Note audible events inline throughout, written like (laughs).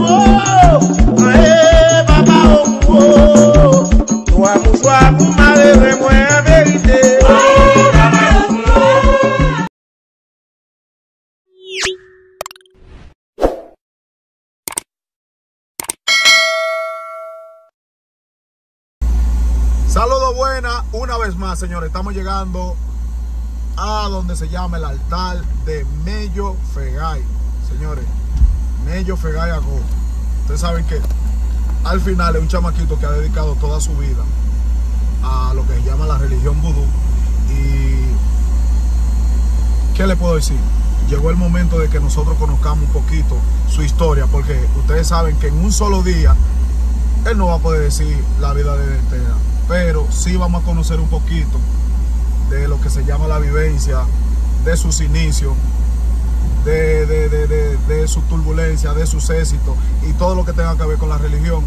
Oh, oh, oh. Saludos buenas, una vez más señores, estamos llegando a donde se llama el altar de Mello Fegay, señores ellos Fegay agosto. Ustedes saben que al final es un chamaquito que ha dedicado toda su vida a lo que se llama la religión vudú. Y ¿qué le puedo decir? Llegó el momento de que nosotros conozcamos un poquito su historia, porque ustedes saben que en un solo día él no va a poder decir la vida de entera, pero sí vamos a conocer un poquito de lo que se llama la vivencia, de sus inicios, de, de, de, de sus de sus éxitos y todo lo que tenga que ver con la religión.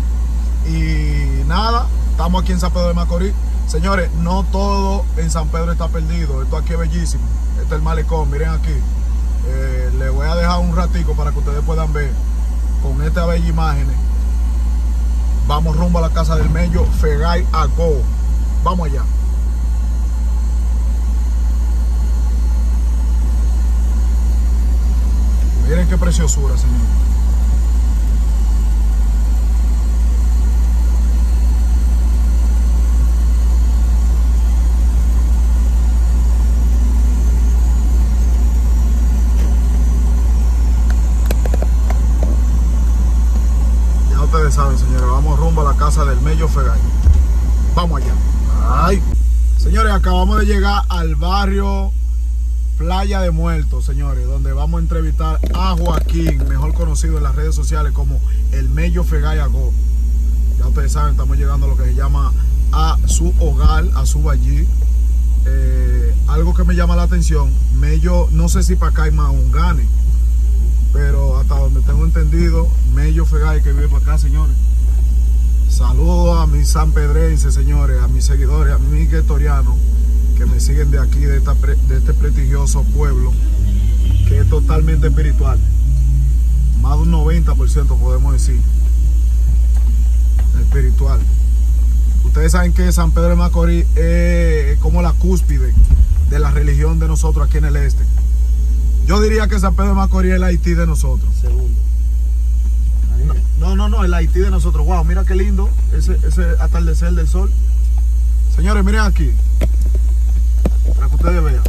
Y nada, estamos aquí en San Pedro de Macorís. Señores, no todo en San Pedro está perdido. Esto aquí es bellísimo. Este es el malecón, miren aquí. Eh, le les voy a dejar un ratico para que ustedes puedan ver con esta bella imagen. Vamos rumbo a la casa del Mello Fegay a Go. Vamos allá. Miren qué preciosura, señor. Ya ustedes saben, señores, vamos rumbo a la casa del Mello Fegay. Vamos allá. Ay. Señores, acabamos de llegar al barrio Playa de Muertos, señores, donde vamos a entrevistar a Joaquín, mejor conocido en las redes sociales como el Mello Fegayago. Ya ustedes saben, estamos llegando a lo que se llama a su hogar, a su allí. Eh, algo que me llama la atención, Mello, no sé si para acá hay más un gane, pero hasta donde tengo entendido, Mello Fegay que vive para acá, señores. Saludos a mis sanpedrenses, señores, a mis seguidores, a mis guetorianos que me siguen de aquí, de, de este prestigioso pueblo, que es totalmente espiritual. Más de un 90% podemos decir. Espiritual. Ustedes saben que San Pedro de Macorís es como la cúspide de la religión de nosotros aquí en el este. Yo diría que San Pedro de Macorís es el Haití de nosotros. Segundo. No, no, no, el Haití de nosotros. Wow, mira qué lindo ese, ese atardecer del sol. Señores, miren aquí. Para que ustedes vean.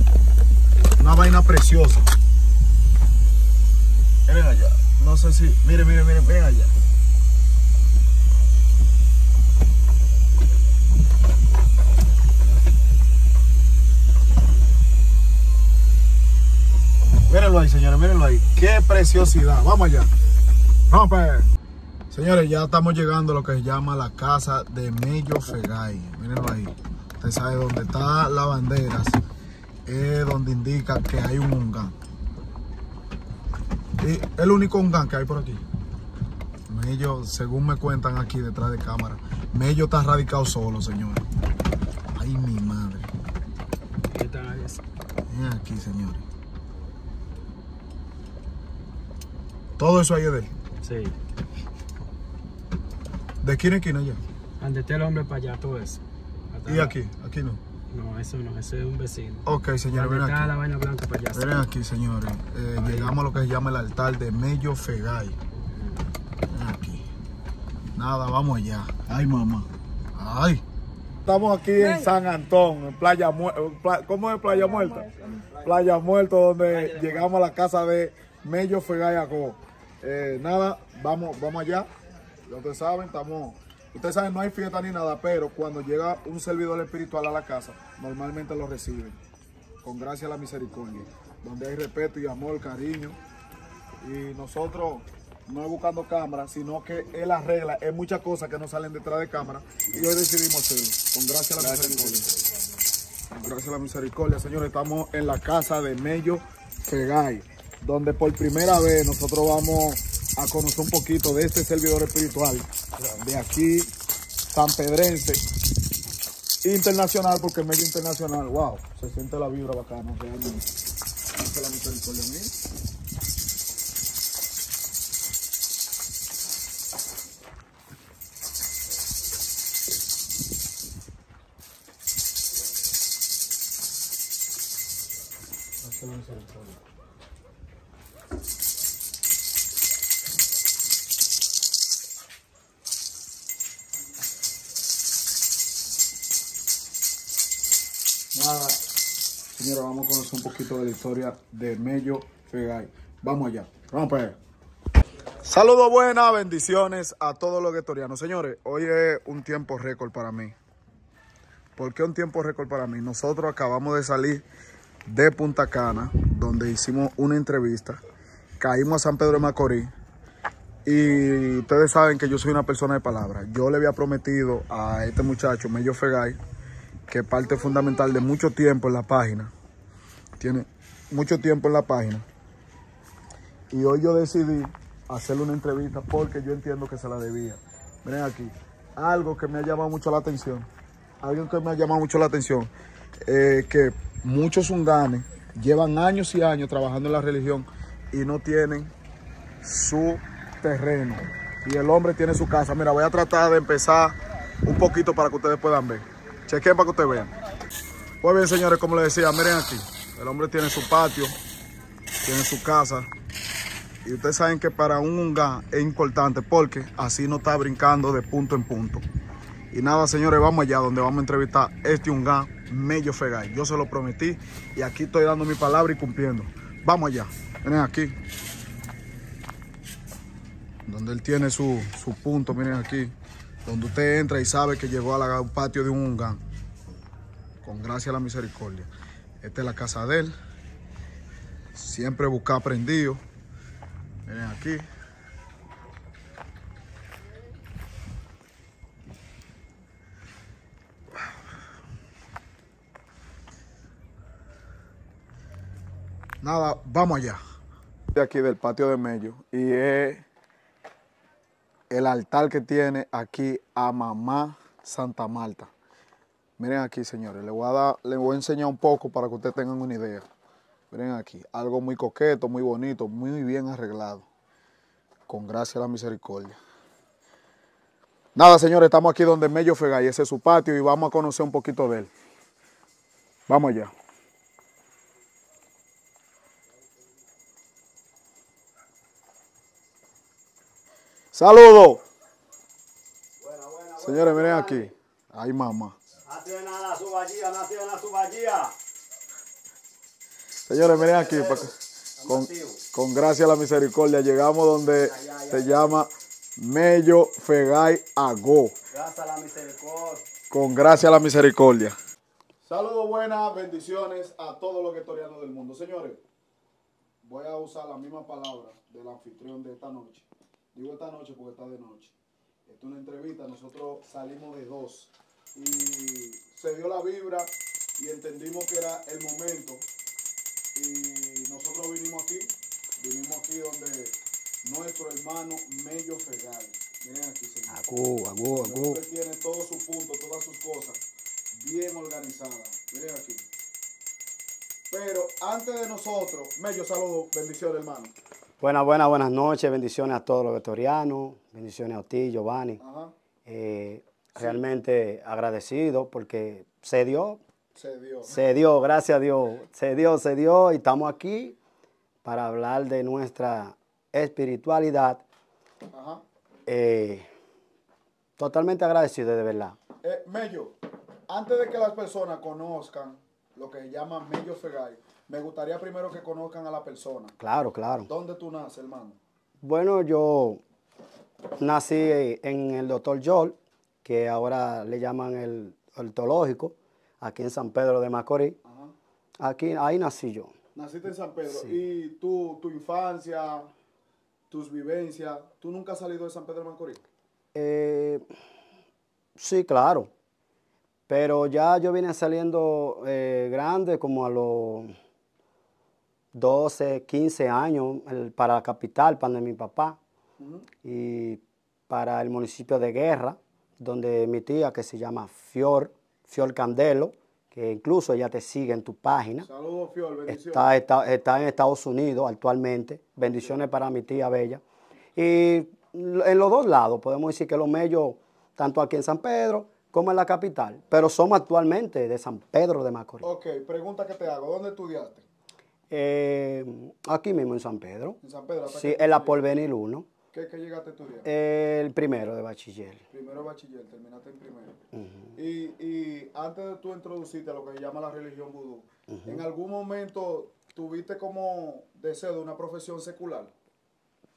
Una vaina preciosa. Miren allá. No sé si. Miren, miren, miren, miren allá. Mírenlo ahí, señores, mírenlo ahí. Qué preciosidad. Vamos allá. Vamos, ver Señores, ya estamos llegando a lo que se llama la casa de Mello Fegay. Mírenlo ahí. Usted sabe dónde está la bandera. Es donde indica que hay un hongan. Y el único hongan que hay por aquí. Mello, según me cuentan aquí detrás de cámara, Mello está radicado solo, señor Ay, mi madre. ¿Qué tal es? aquí, señores. Todo eso ahí de él. Sí. ¿De quién es quién allá? de el hombre para allá, todo eso. ¿Y aquí? Aquí no. No, eso no, ese es un vecino. Ok, señor, ven aquí. Pues ven aquí, señores. Eh, llegamos a lo que se llama el altar de Mello Fegay. aquí. Nada, vamos allá. Ay, mamá. Ay. Estamos aquí en San Antón, en Playa Muerta. ¿Cómo es Playa, Muerta? Playa Muerta, donde llegamos a la casa de Mello Fegay Acó. Eh, nada, vamos, vamos allá. lo que saben, estamos Ustedes saben, no hay fiesta ni nada, pero cuando llega un servidor espiritual a la casa, normalmente lo reciben con gracia a la misericordia, donde hay respeto y amor, cariño. Y nosotros no es buscando cámara, sino que es la regla, es muchas cosas que no salen detrás de cámara. Y hoy decidimos hacerlo, con gracia a la misericordia. Con gracia a la misericordia, señores, estamos en la casa de Mello Fegay, donde por primera vez nosotros vamos a conocer un poquito de este servidor espiritual de aquí, Sanpedrense internacional, porque es medio internacional, wow, se siente la vibra bacana realmente. Señora, vamos a conocer un poquito de la historia de Mello Fegay. Vamos allá. vamos ver. Saludos buenas, bendiciones a todos los guetorianos. Señores, hoy es un tiempo récord para mí. ¿Por qué un tiempo récord para mí? Nosotros acabamos de salir de Punta Cana, donde hicimos una entrevista. Caímos a San Pedro de Macorís. Y ustedes saben que yo soy una persona de palabra. Yo le había prometido a este muchacho, Mello Fegay, que parte fundamental de mucho tiempo en la página. Tiene mucho tiempo en la página. Y hoy yo decidí hacerle una entrevista porque yo entiendo que se la debía. Miren aquí, algo que me ha llamado mucho la atención. Algo que me ha llamado mucho la atención. Eh, que muchos unganes llevan años y años trabajando en la religión y no tienen su terreno. Y el hombre tiene su casa. Mira, voy a tratar de empezar un poquito para que ustedes puedan ver. Chequen para que ustedes vean. Pues bien, señores, como les decía, miren aquí. El hombre tiene su patio, tiene su casa. Y ustedes saben que para un unga es importante porque así no está brincando de punto en punto. Y nada, señores, vamos allá donde vamos a entrevistar este unga medio fegay. Yo se lo prometí y aquí estoy dando mi palabra y cumpliendo. Vamos allá. Miren aquí. Donde él tiene su punto, miren aquí donde usted entra y sabe que llegó a al patio de un ungán, con gracia a la misericordia. Esta es la casa de él, siempre busca prendido. Miren aquí. Nada, vamos allá. De aquí del patio de Mello y es el altar que tiene aquí a mamá Santa Marta. Miren aquí, señores, les voy a voy a enseñar un poco para que ustedes tengan una idea. Miren aquí, algo muy coqueto, muy bonito, muy bien arreglado. Con gracia a la misericordia. Nada, señores, estamos aquí donde Mello Fegay, ese es su patio y vamos a conocer un poquito de él. Vamos allá. Saludos. Señores, miren aquí. hay mamá. Señores, miren aquí. Con, con gracia a la misericordia llegamos donde se llama Mello Fegay Agó. Gracias a la misericordia. Con gracia a la misericordia. Saludos, buenas bendiciones a todos los historianos del mundo. Señores, voy a usar la misma palabra del anfitrión de esta noche digo esta noche porque está de noche. Esta es una entrevista, nosotros salimos de dos y se dio la vibra y entendimos que era el momento y nosotros vinimos aquí, vinimos aquí donde nuestro hermano Mello Fergal, miren aquí señor, acú, acú, acú. tiene todos sus puntos, todas sus cosas bien organizadas, miren aquí. Pero antes de nosotros, Mello, saludo, bendiciones hermano. Buenas, buenas, buenas noches. Bendiciones a todos los vetorianos. Bendiciones a ti, Giovanni. Eh, realmente agradecido porque se dio. Se dio. Se dio, gracias a Dios. Se dio, se dio. Y estamos aquí para hablar de nuestra espiritualidad. Eh, totalmente agradecido, de verdad. Eh, Mello, antes de que las personas conozcan lo que llaman Mello Fegallo, me gustaría primero que conozcan a la persona. Claro, claro. ¿Dónde tú naces, hermano? Bueno, yo nací en el Doctor Yol, que ahora le llaman el ortológico, aquí en San Pedro de Macorís. Aquí, ahí nací yo. Naciste en San Pedro. ¿Y tu infancia, tus vivencias, tú nunca has salido de San Pedro de Macorís? Eh, sí, claro. Pero ya yo vine saliendo eh, grande como a los 12, 15 años para la capital, para mi papá, y para el municipio de Guerra, donde mi tía, que se llama Fior, Fior Candelo, que incluso ella te sigue en tu página. Saludos, Fior, bendiciones. Está, está en Estados Unidos actualmente. Bendiciones para mi tía Bella. Y en los dos lados, podemos decir que los medios, tanto aquí en San Pedro como en la capital, pero somos actualmente de San Pedro de Macorís. Ok, pregunta que te hago, ¿dónde estudiaste? Eh, aquí mismo en San Pedro. ¿En San Pedro? Sí, en la Polvenil 1. ¿Qué, llegaste a estudiar? el primero de bachiller. Primero de bachiller, terminaste en primero. y, y, antes de tú introducirte a lo que se llama la religión vudú, ¿en algún momento tuviste como deseo de una profesión secular?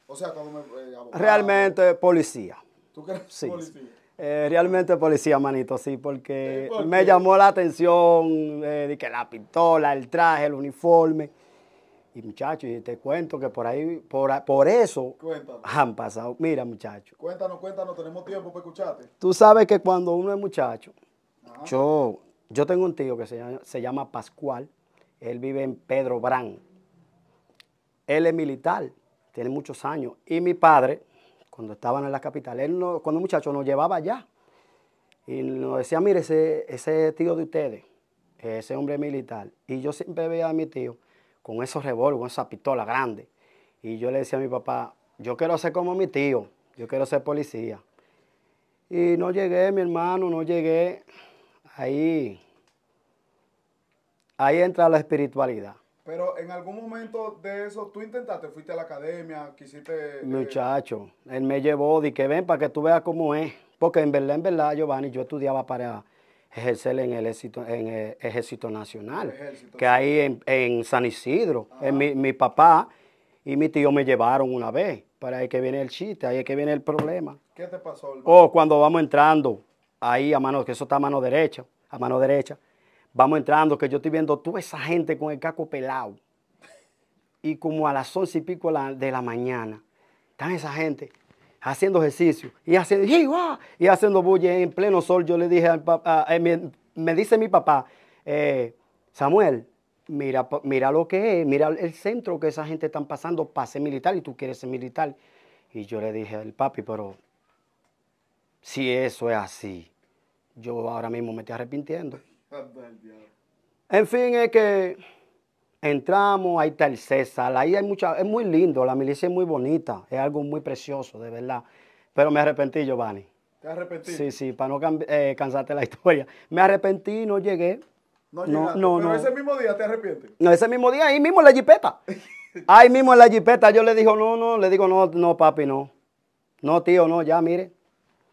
O sea, cuando me... Eh, realmente policía. ¿Tú crees sí. policía? Eh, realmente policía, manito, sí, porque me llamó la atención eh, de que la pistola, el traje, el uniforme. Y muchachos, y te cuento que por ahí, por, por eso han pasado. Mira, muchachos. Cuéntanos, cuéntanos, tenemos tiempo para escucharte. Tú sabes que cuando uno es muchacho, yo, yo tengo un tío que se llama, se llama Pascual, él vive en Pedro Brán. Él es militar, tiene muchos años. Y mi padre, cuando estaban en la capital, él no, cuando muchacho nos llevaba allá. Y nos decía, mire, ese, ese tío de ustedes, ese hombre militar. Y yo siempre veía a mi tío con esos revólveres, con esa pistola grande. Y yo le decía a mi papá, yo quiero ser como mi tío, yo quiero ser policía. Y no llegué, mi hermano, no llegué. Ahí, ahí entra la espiritualidad. Pero en algún momento de eso, tú intentaste, fuiste a la academia, quisiste... Eh, Muchacho, él me llevó, dije, ven para que tú veas cómo es. Porque en verdad, en verdad, Giovanni, yo estudiaba para ejercer en el en ejército nacional, que ahí en, San Isidro. Eh, mi, papá y mi tío me llevaron una vez. Para ahí que viene el chiste, ahí que viene el problema. ¿Qué te pasó? Oh, cuando vamos entrando, ahí a mano, que eso está a mano derecha, a mano derecha, vamos entrando, que yo estoy viendo toda esa gente con el caco pelado. Y como a las once y pico de la mañana, están esa gente haciendo ejercicio y haciendo, y haciendo bulle en pleno sol. Yo le dije al papá, me, dice mi papá, eh, Samuel, mira, mira lo que es, mira el centro que esa gente está pasando para ser militar y tú quieres ser militar. Y yo le dije al papi, pero si eso es así, yo ahora mismo me estoy arrepintiendo. Ah, en fin, es que entramos, ahí está el César, ahí hay mucha, es muy lindo, la milicia es muy bonita, es algo muy precioso, de verdad. Pero me arrepentí, Giovanni. ¿Te arrepentí? Sí, sí, para no eh, cansarte la (laughs) historia. Me arrepentí, no llegué. No, no, no, pero ese mismo día te arrepientes. No, ese mismo día, ahí mismo en la jipeta. (laughs) ahí mismo en la jipeta, yo le digo, no, no, le digo, no, no, papi, no. No, tío, no, ya, mire.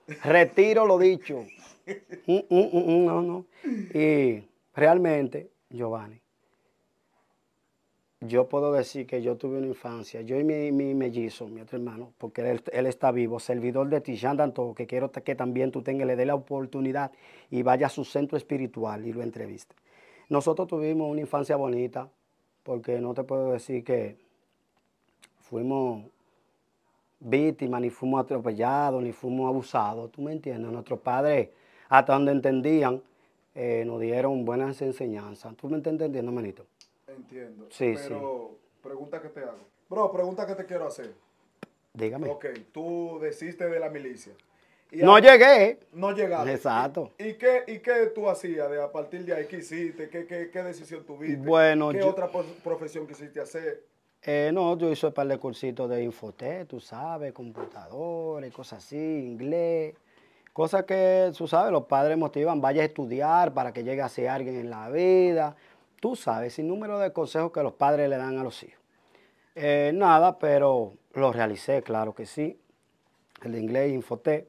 (laughs) Retiro lo dicho. Mm, mm, mm, no, no. Y realmente, Giovanni, yo puedo decir que yo tuve una infancia, yo y mi, mellizo, mi otro hermano, porque él, está vivo, servidor de Tishán Danto, que quiero que también tú tengas, le dé la oportunidad y vaya a su centro espiritual y lo entreviste. Nosotros tuvimos una infancia bonita, porque no te puedo decir que fuimos víctimas, ni fuimos atropellados, ni fuimos abusados, tú me entiendes, nuestros padres, hasta donde entendían, eh, nos dieron buenas enseñanzas, tú me estás entendiendo, Entiendo. Sí, Pero, pregunta que te hago. Bro, pregunta que te quiero hacer. Dígame. Ok, tú desiste de la milicia. no llegué. No llegaste. Exacto. ¿Y, qué, y qué tú hacías de, a partir de ahí? ¿Qué hiciste? ¿Qué, decisión tuviste? Bueno, ¿Qué otra profesión quisiste hacer? Eh, no, yo hice un par de cursitos de Infoté, tú sabes, computadores, cosas así, inglés. Cosas que, tú sabes, los padres motivan, vaya a estudiar para que llegue a ser alguien en la vida. Tú sabes, sin número de consejos que los padres le dan a los hijos. Eh, nada, pero lo realicé, claro que sí. El inglés, Infoté.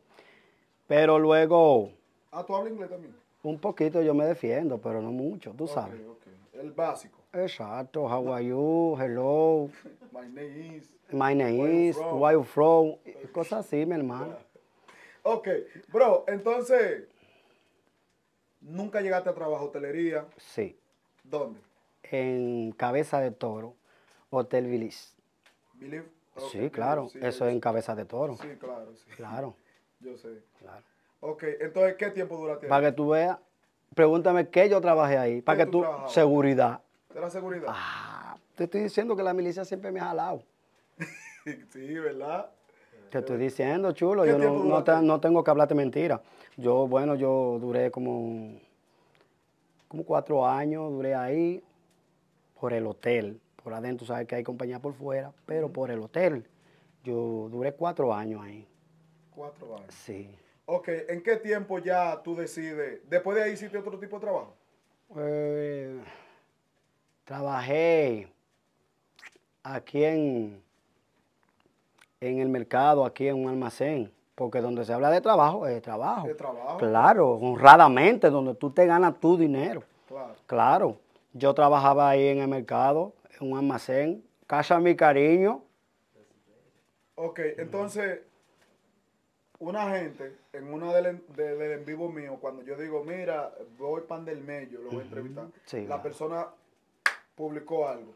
Pero luego... Ah, ¿tú hablas inglés también? Un poquito, yo me defiendo, pero no mucho, tú sabes. El básico. Exacto, how are you, hello. (laughs) My name is. My name is, you from. (laughs) Cosas así, mi hermano. (laughs) Ok, bro, entonces, ¿nunca llegaste a trabajar hotelería? Sí. ¿Dónde? En Cabeza de Toro, Hotel Vilis. ¿Vilis? sí, claro, eso es en Cabeza de Toro. Sí, claro, sí. Claro. (laughs) Yo sé. Claro. Ok, entonces, ¿qué tiempo duraste? Para que tú veas, pregúntame qué yo trabajé ahí. Para que tú, seguridad. ¿De la seguridad? Ah, te estoy diciendo que la milicia siempre me ha jalado. (laughs) sí, ¿verdad? Te estoy diciendo, chulo, yo no, no, tengo que hablarte mentira. Yo, bueno, yo duré como como cuatro años duré ahí por el hotel. Por adentro, sabes que hay compañía por fuera, pero por el hotel. Yo duré cuatro años ahí. ¿Cuatro años? Sí. Ok, ¿en qué tiempo ya tú decides? ¿Después de ahí hiciste otro tipo de trabajo? Eh, trabajé aquí en el mercado, aquí en un almacén. Porque donde se habla de trabajo es de trabajo. De trabajo. Claro, honradamente, donde tú te ganas tu dinero. Claro. claro. Yo trabajaba ahí en el mercado, en un almacén, casa mi cariño. Ok, entonces, una gente, en uno del, en vivo mío, cuando yo digo, mira, voy pan del medio, lo voy a entrevistar, la persona publicó algo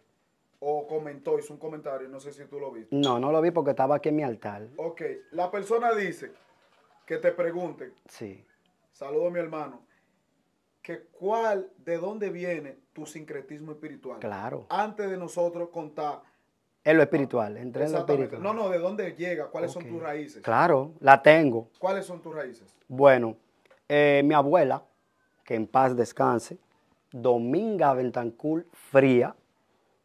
o comentó, hizo un comentario, no sé si tú lo viste. No, no lo vi porque estaba aquí en mi altar. Ok, la persona dice que te pregunte. Sí. Saludo mi hermano. Que cuál, de dónde viene tu sincretismo espiritual. Claro. Antes de nosotros contar. En lo espiritual, entre en lo espiritual. No, no, ¿de dónde llega? ¿Cuáles son tus raíces? Claro, la tengo. ¿Cuáles son tus raíces? Bueno, eh, mi abuela, que en paz descanse, Dominga Bentancur Fría,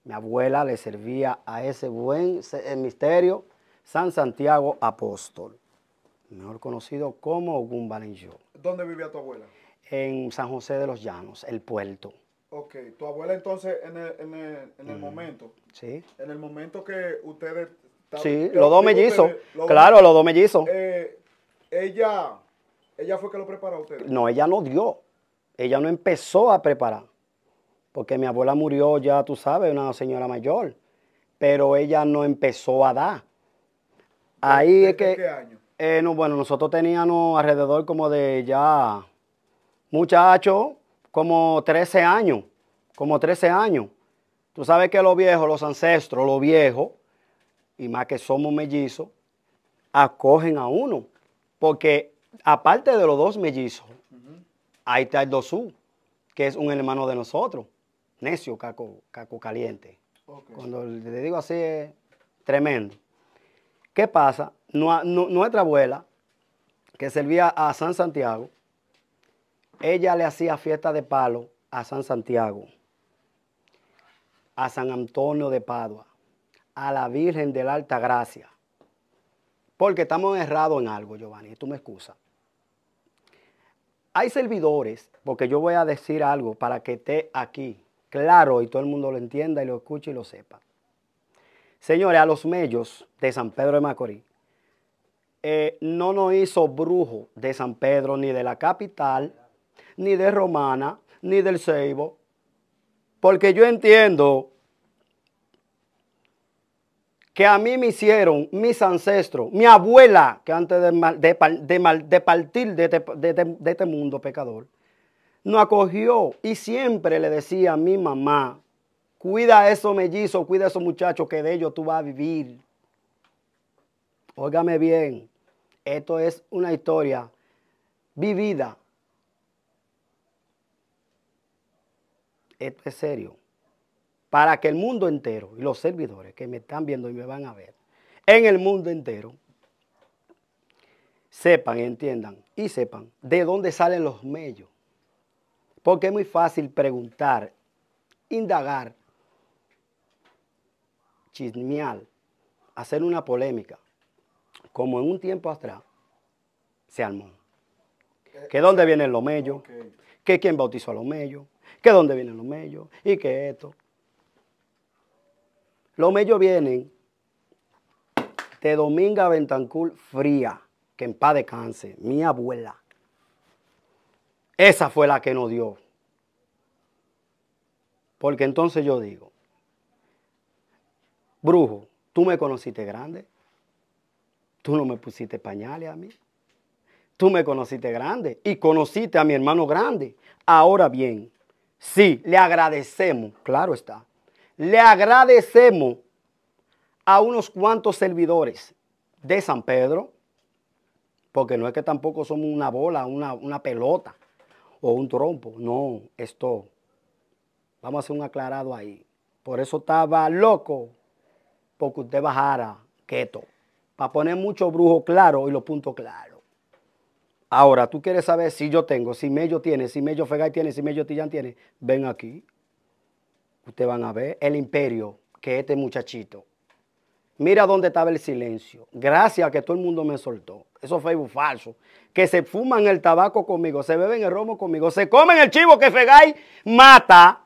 mi abuela le servía a ese buen eh, misterio San Santiago Apóstol, mejor conocido como Gumbalinjo. ¿Dónde vivía tu abuela? En San José de los Llanos, el puerto. Ok, tu abuela entonces en el, en el mm, momento. Sí. En el momento que ustedes... Sí, los dos mellizos. claro, los dos mellizos. ella, ella fue que lo preparó a ustedes. No, ella no dio. Ella no empezó a preparar porque mi abuela murió ya, tú sabes, una señora mayor, pero ella no empezó a dar. Ahí es que... Eh, no, bueno, nosotros teníamos alrededor como de ya, muchachos, como 13 años, como 13 años. Tú sabes que los viejos, los ancestros, los viejos, y más que somos mellizos, acogen a uno. Porque aparte de los dos mellizos, ahí está el Dosú, que es un hermano de nosotros necio caco, caliente. Cuando le digo así es tremendo. ¿Qué pasa? nuestra abuela, que servía a San Santiago, ella le hacía fiesta de palo a San Santiago, a San Antonio de Padua, a la Virgen de la Alta Gracia. Porque estamos errados en algo, Giovanni, tú me excusas. Hay servidores, porque yo voy a decir algo para que esté aquí claro y todo el mundo lo entienda y lo escuche y lo sepa. Señores, a los mellos de San Pedro de Macorís, eh, no nos hizo brujo de San Pedro, ni de la capital, ni de Romana, ni del Ceibo, porque yo entiendo que a mí me hicieron mis ancestros, mi abuela, que antes de, de partir de este, este, este mundo pecador, nos acogió y siempre le decía a mi mamá, cuida a esos mellizos, cuida a esos muchachos que de ellos tú vas a vivir. Óigame bien, esto es una historia vivida. Esto es serio. Para que el mundo entero y los servidores que me están viendo y me van a ver, en el mundo entero, sepan, entiendan y sepan de dónde salen los mellos. Porque es muy fácil preguntar, indagar, chismear, hacer una polémica, como en un tiempo atrás se armó. ¿Qué? Que dónde vienen los mellos, que quién bautizó a los mellos, que dónde vienen los mellos y qué esto. Los mellos vienen de Dominga Bentancur Fría, que en paz descanse, mi abuela. Esa fue la que nos dio. Porque entonces yo digo, brujo, tú me conociste grande, tú no me pusiste pañales a mí, tú me conociste grande y conociste a mi hermano grande. Ahora bien, sí, le agradecemos, claro está, le agradecemos a unos cuantos servidores de San Pedro, porque no es que tampoco somos una bola, una, una pelota o un trompo. No, esto. Vamos a hacer un aclarado ahí. Por eso estaba loco, porque usted bajara keto. Para poner mucho brujo claro y los puntos claros. Ahora, tú quieres saber si yo tengo, si Mello tiene, si Mello Fegay tiene, si Mello Tillán tiene. Ven aquí. Ustedes van a ver el imperio que este muchachito Mira dónde estaba el silencio. Gracias que todo el mundo me soltó. Eso fue un falso. Que se fuman el tabaco conmigo, se beben el romo conmigo, se comen el chivo que Fegay mata.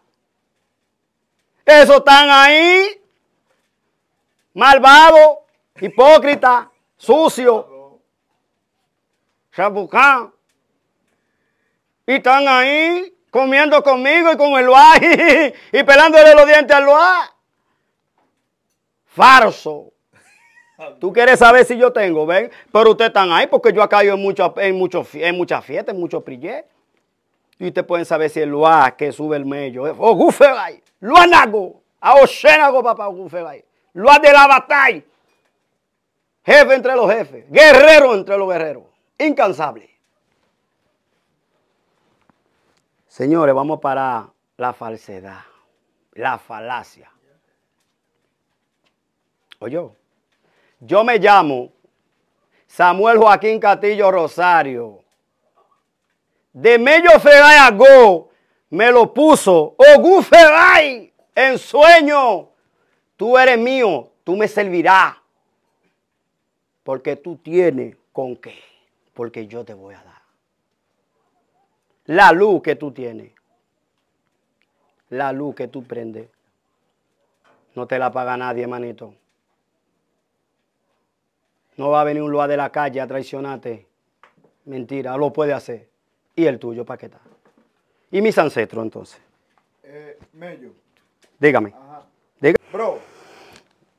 Eso están ahí. Malvado, hipócrita, sucio, chabucán. Y están ahí comiendo conmigo y con el loa (laughs) y pelándole los dientes al loa. Farso. Tú quieres saber si yo tengo, ven. Pero ustedes están ahí porque yo acá yo en, mucho, en, muchas fiestas, en muchos prillés. Y ustedes pueden saber si el Luá que sube el medio. O oh, Gufebay. Luanago. A Ochenago, papá Gufebay. ha de la batalla. Jefe entre los jefes. Guerrero entre los guerreros. Incansable. Señores, vamos para la falsedad. La falacia oye, yo. me llamo Samuel Joaquín Castillo Rosario. De medio Feray a go, me lo puso Ogu Feray en sueño. Tú eres mío, tú me servirás. Porque tú tienes con qué. Porque yo te voy a dar. La luz que tú tienes. La luz que tú prendes. No te la paga nadie, manito. No va a venir un lugar de la calle a traicionarte. Mentira, lo puede hacer. Y el tuyo, ¿para qué está? Y mis ancestros, entonces. Eh, Mello. Dígame. Ajá. Bro.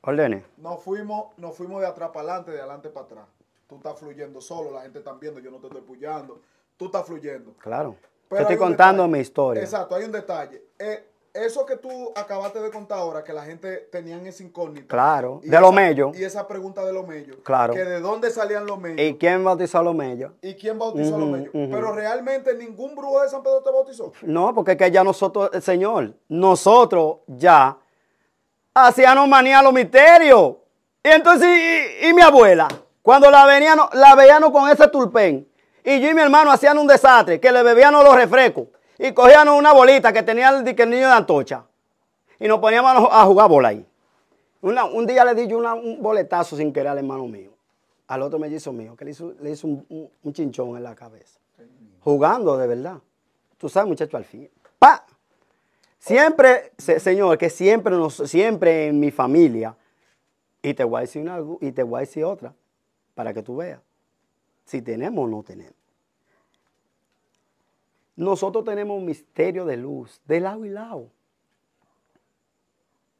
Ordene. Nos fuimos, nos fuimos de atrás para adelante, de adelante para atrás. Tú estás fluyendo solo, la gente está viendo, yo no te estoy pullando. Tú estás fluyendo. Claro. Yo te estoy contando mi historia. Exacto, hay un detalle. Eh, eso que tú acabaste de contar ahora, que la gente tenían ese incógnito. Claro, de los mellos. Y esa pregunta de los mellos. Claro. Que de dónde salían los mellos. ¿Y quién bautizó a los mellos? ¿Y quién bautizó a los mellos? Pero realmente ningún brujo de San Pedro te bautizó. No, porque es que ya nosotros, el eh, Señor, nosotros ya hacíamos manía a los misterios. Y entonces, y, mi abuela, cuando la, venían, la veíamos con ese tulpén, y yo y mi hermano hacían un desastre, que le bebían los refrescos. Y cogíamos una bolita que tenía el, que niño de Antocha y nos poníamos a jugar bola ahí. un día le di yo un boletazo sin querer al hermano mío, al otro me hizo mío, que le hizo, un, chinchón en la cabeza. Jugando de verdad. Tú sabes, muchacho, al fin. ¡Pa! Siempre, señor, que siempre, siempre en mi familia, y te voy a una, y te voy a decir otra, para que tú veas si tenemos o no tenemos. Nosotros tenemos un misterio de luz, de lado y lado.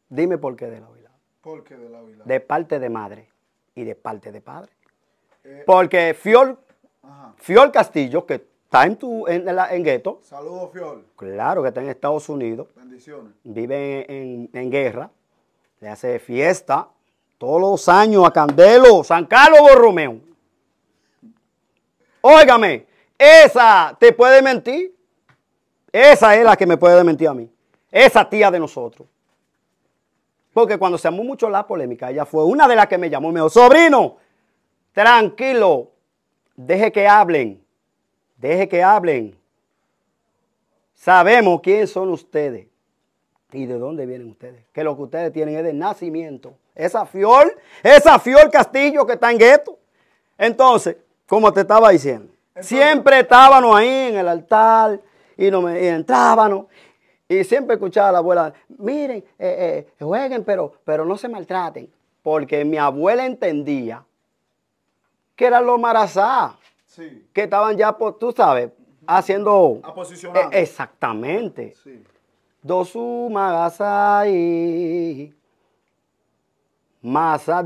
Dime por qué de lado y lado. ¿Por qué de lado y lado? De parte de madre y de parte de padre. Eh, Porque Fior Castillo, que está en tu en, gueto. Saludos, Fior Claro, que está en Estados Unidos. Bendiciones. Vive en, guerra. Le hace fiesta todos los años a Candelo, San Carlos Borromeo. Óigame, esa te puede mentir. Esa es la que me puede mentir a mí. Esa tía de nosotros. Porque cuando se amó mucho la polémica, ella fue una de las que me llamó y me dijo, sobrino, tranquilo, deje que hablen, deje que hablen. Sabemos quién son ustedes y de dónde vienen ustedes. Que lo que ustedes tienen es de nacimiento. Esa fiol, esa fiol castillo que está en gueto. Entonces, como te estaba diciendo, Siempre estábamos ahí en el altar y, no me, y entrábamos. Y siempre escuchaba a la abuela, miren, eh, eh, jueguen, pero, pero no se maltraten. Porque mi abuela entendía que eran los marazá, que estaban ya, pues, tú sabes, haciendo... A posicionar. E, exactamente. Sí. y... magasai,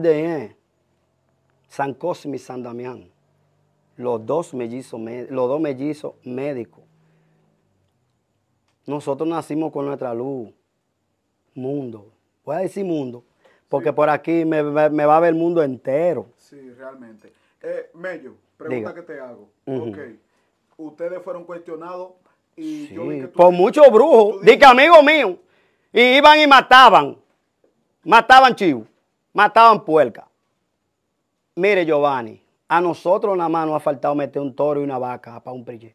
de... San Cosme y San Damián los dos mellizos, los dos médicos. Nosotros nacimos con nuestra luz, mundo. Voy a decir mundo, porque por aquí me, va a ver el mundo entero. Sí, realmente. Eh, Mello, pregunta que te hago. Ustedes fueron cuestionados y Por muchos brujos, dije que amigo mío, y iban y mataban. Mataban chivo, mataban puerca. Mire, Giovanni, a nosotros nada más nos ha faltado meter un toro y una vaca para un prille.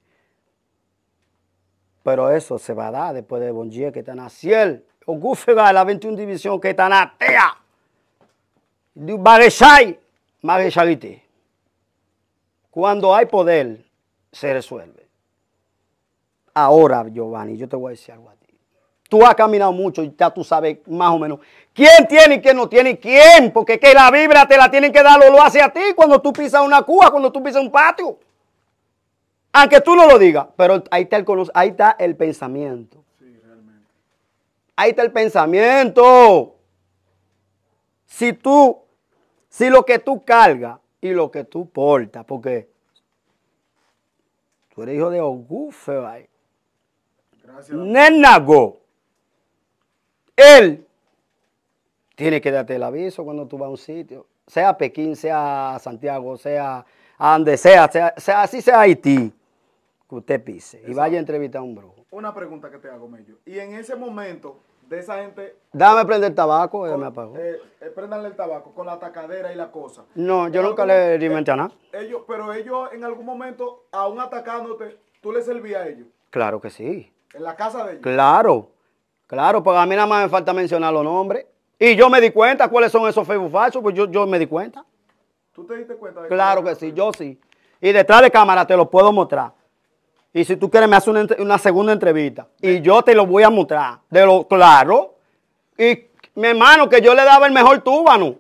Pero eso se va a dar después de Bonjía que está Naciel, de la 21 División, que está un Baguesay, Marechalite. Cuando hay poder, se resuelve. Ahora, Giovanni, yo te voy a decir algo Tú has caminado mucho y ya tú sabes más o menos quién tiene y quién no tiene y quién, porque es que la vibra te la tienen que dar lo hace a ti cuando tú pisas una cuba, cuando tú pisas un patio. Aunque tú no lo digas, pero ahí está el, ahí está el pensamiento. Ahí está el pensamiento. Si tú, si lo que tú cargas y lo que tú portas, porque tú eres hijo de Ogufe. Gracias. Nenago. Él tiene que darte el aviso cuando tú vas a un sitio, sea Pekín, sea Santiago, sea Andes, sea, sea, así sea Haití, que usted pise y vaya a entrevistar a un brujo. Una pregunta que te hago, Mello. Y en ese momento de esa gente... Dame prender tabaco, con, me apagó. Eh, eh, prendanle el tabaco con la atacadera y la cosa. No, yo nunca le eh, a nada. Ellos, pero ellos en algún momento, aún atacándote, tú le servías a ellos. Claro que sí. En la casa de ellos. Claro. Claro, pues a mí nada más me falta mencionar los nombres. Y yo me di cuenta cuáles son esos Facebook falsos, pues yo, yo me di cuenta. ¿Tú te diste cuenta? De claro que, sí, yo sí. Y detrás de cámara te lo puedo mostrar. Y si tú quieres, me haces una, segunda entrevista. Y yo te lo voy a mostrar. De lo claro. Y mi hermano, que yo le daba el mejor túbano.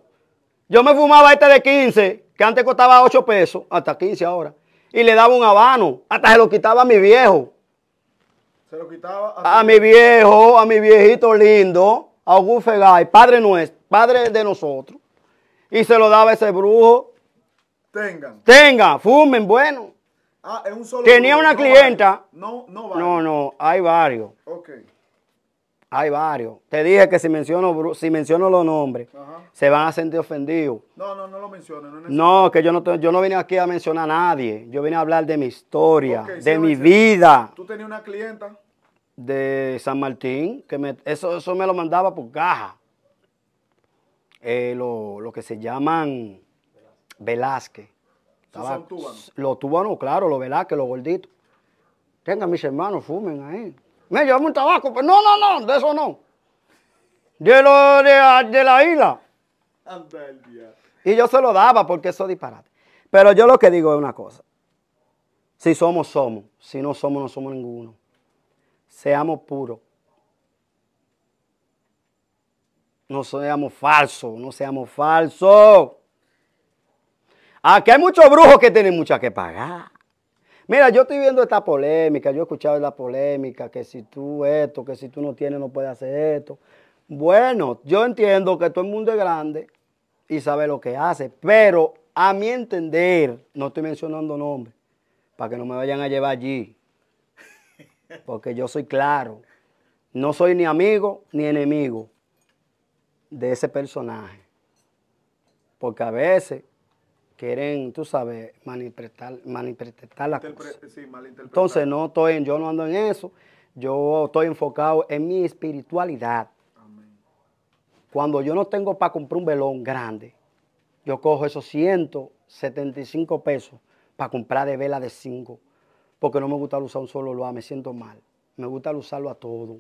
Yo me fumaba este de 15, que antes costaba 8 pesos, hasta 15 ahora. Y le daba un habano. Hasta se lo quitaba a mi viejo. Se lo quitaba a, mi viejo, a mi viejito lindo, a Ogufegay, padre nuestro, padre de nosotros. Y se lo daba a ese brujo. Tengan. Tengan, fumen, bueno. Ah, es un solo Tenía una clienta. No, no, No, no, hay varios. Ok. Hay varios. Te dije que si menciono, si menciono los nombres, se van a sentir ofendidos. No, no, no lo menciones. No, que yo no, yo no vine aquí a mencionar a nadie. Yo vine a hablar de mi historia, de mi vida. ¿Tú tenías una clienta? De San Martín, que eso, eso me lo mandaba por caja. Eh, lo, que se llaman Velázquez. ¿Son tubanos? Los tubanos, claro, los Velázquez, los gorditos. Tengan mis hermanos, fumen ahí me llevamos un tabaco. pero pues, no, no, no, de eso no. De lo de, la isla. Y yo se lo daba porque eso es disparate. Pero yo lo que digo es una cosa. Si somos, somos. Si no somos, no somos ninguno. Seamos puros. No seamos falsos, no seamos falsos. Aquí hay muchos brujos que tienen mucha que pagar. Mira, yo estoy viendo esta polémica, yo he escuchado la polémica, que si tú esto, que si tú no tienes, no puedes hacer esto. Bueno, yo entiendo que todo el mundo es grande y sabe lo que hace, pero a mi entender, no estoy mencionando nombres, para que no me vayan a llevar allí, porque yo soy claro, no soy ni amigo ni enemigo de ese personaje, porque a veces quieren, tú sabes, malinterpretar, la cosa. Entonces, no estoy yo no ando en eso. Yo estoy enfocado en mi espiritualidad. Cuando yo no tengo para comprar un velón grande, yo cojo esos 175 pesos para comprar de vela de 5. Porque no me gusta usar un solo loa, me siento mal. Me gusta usarlo a todo.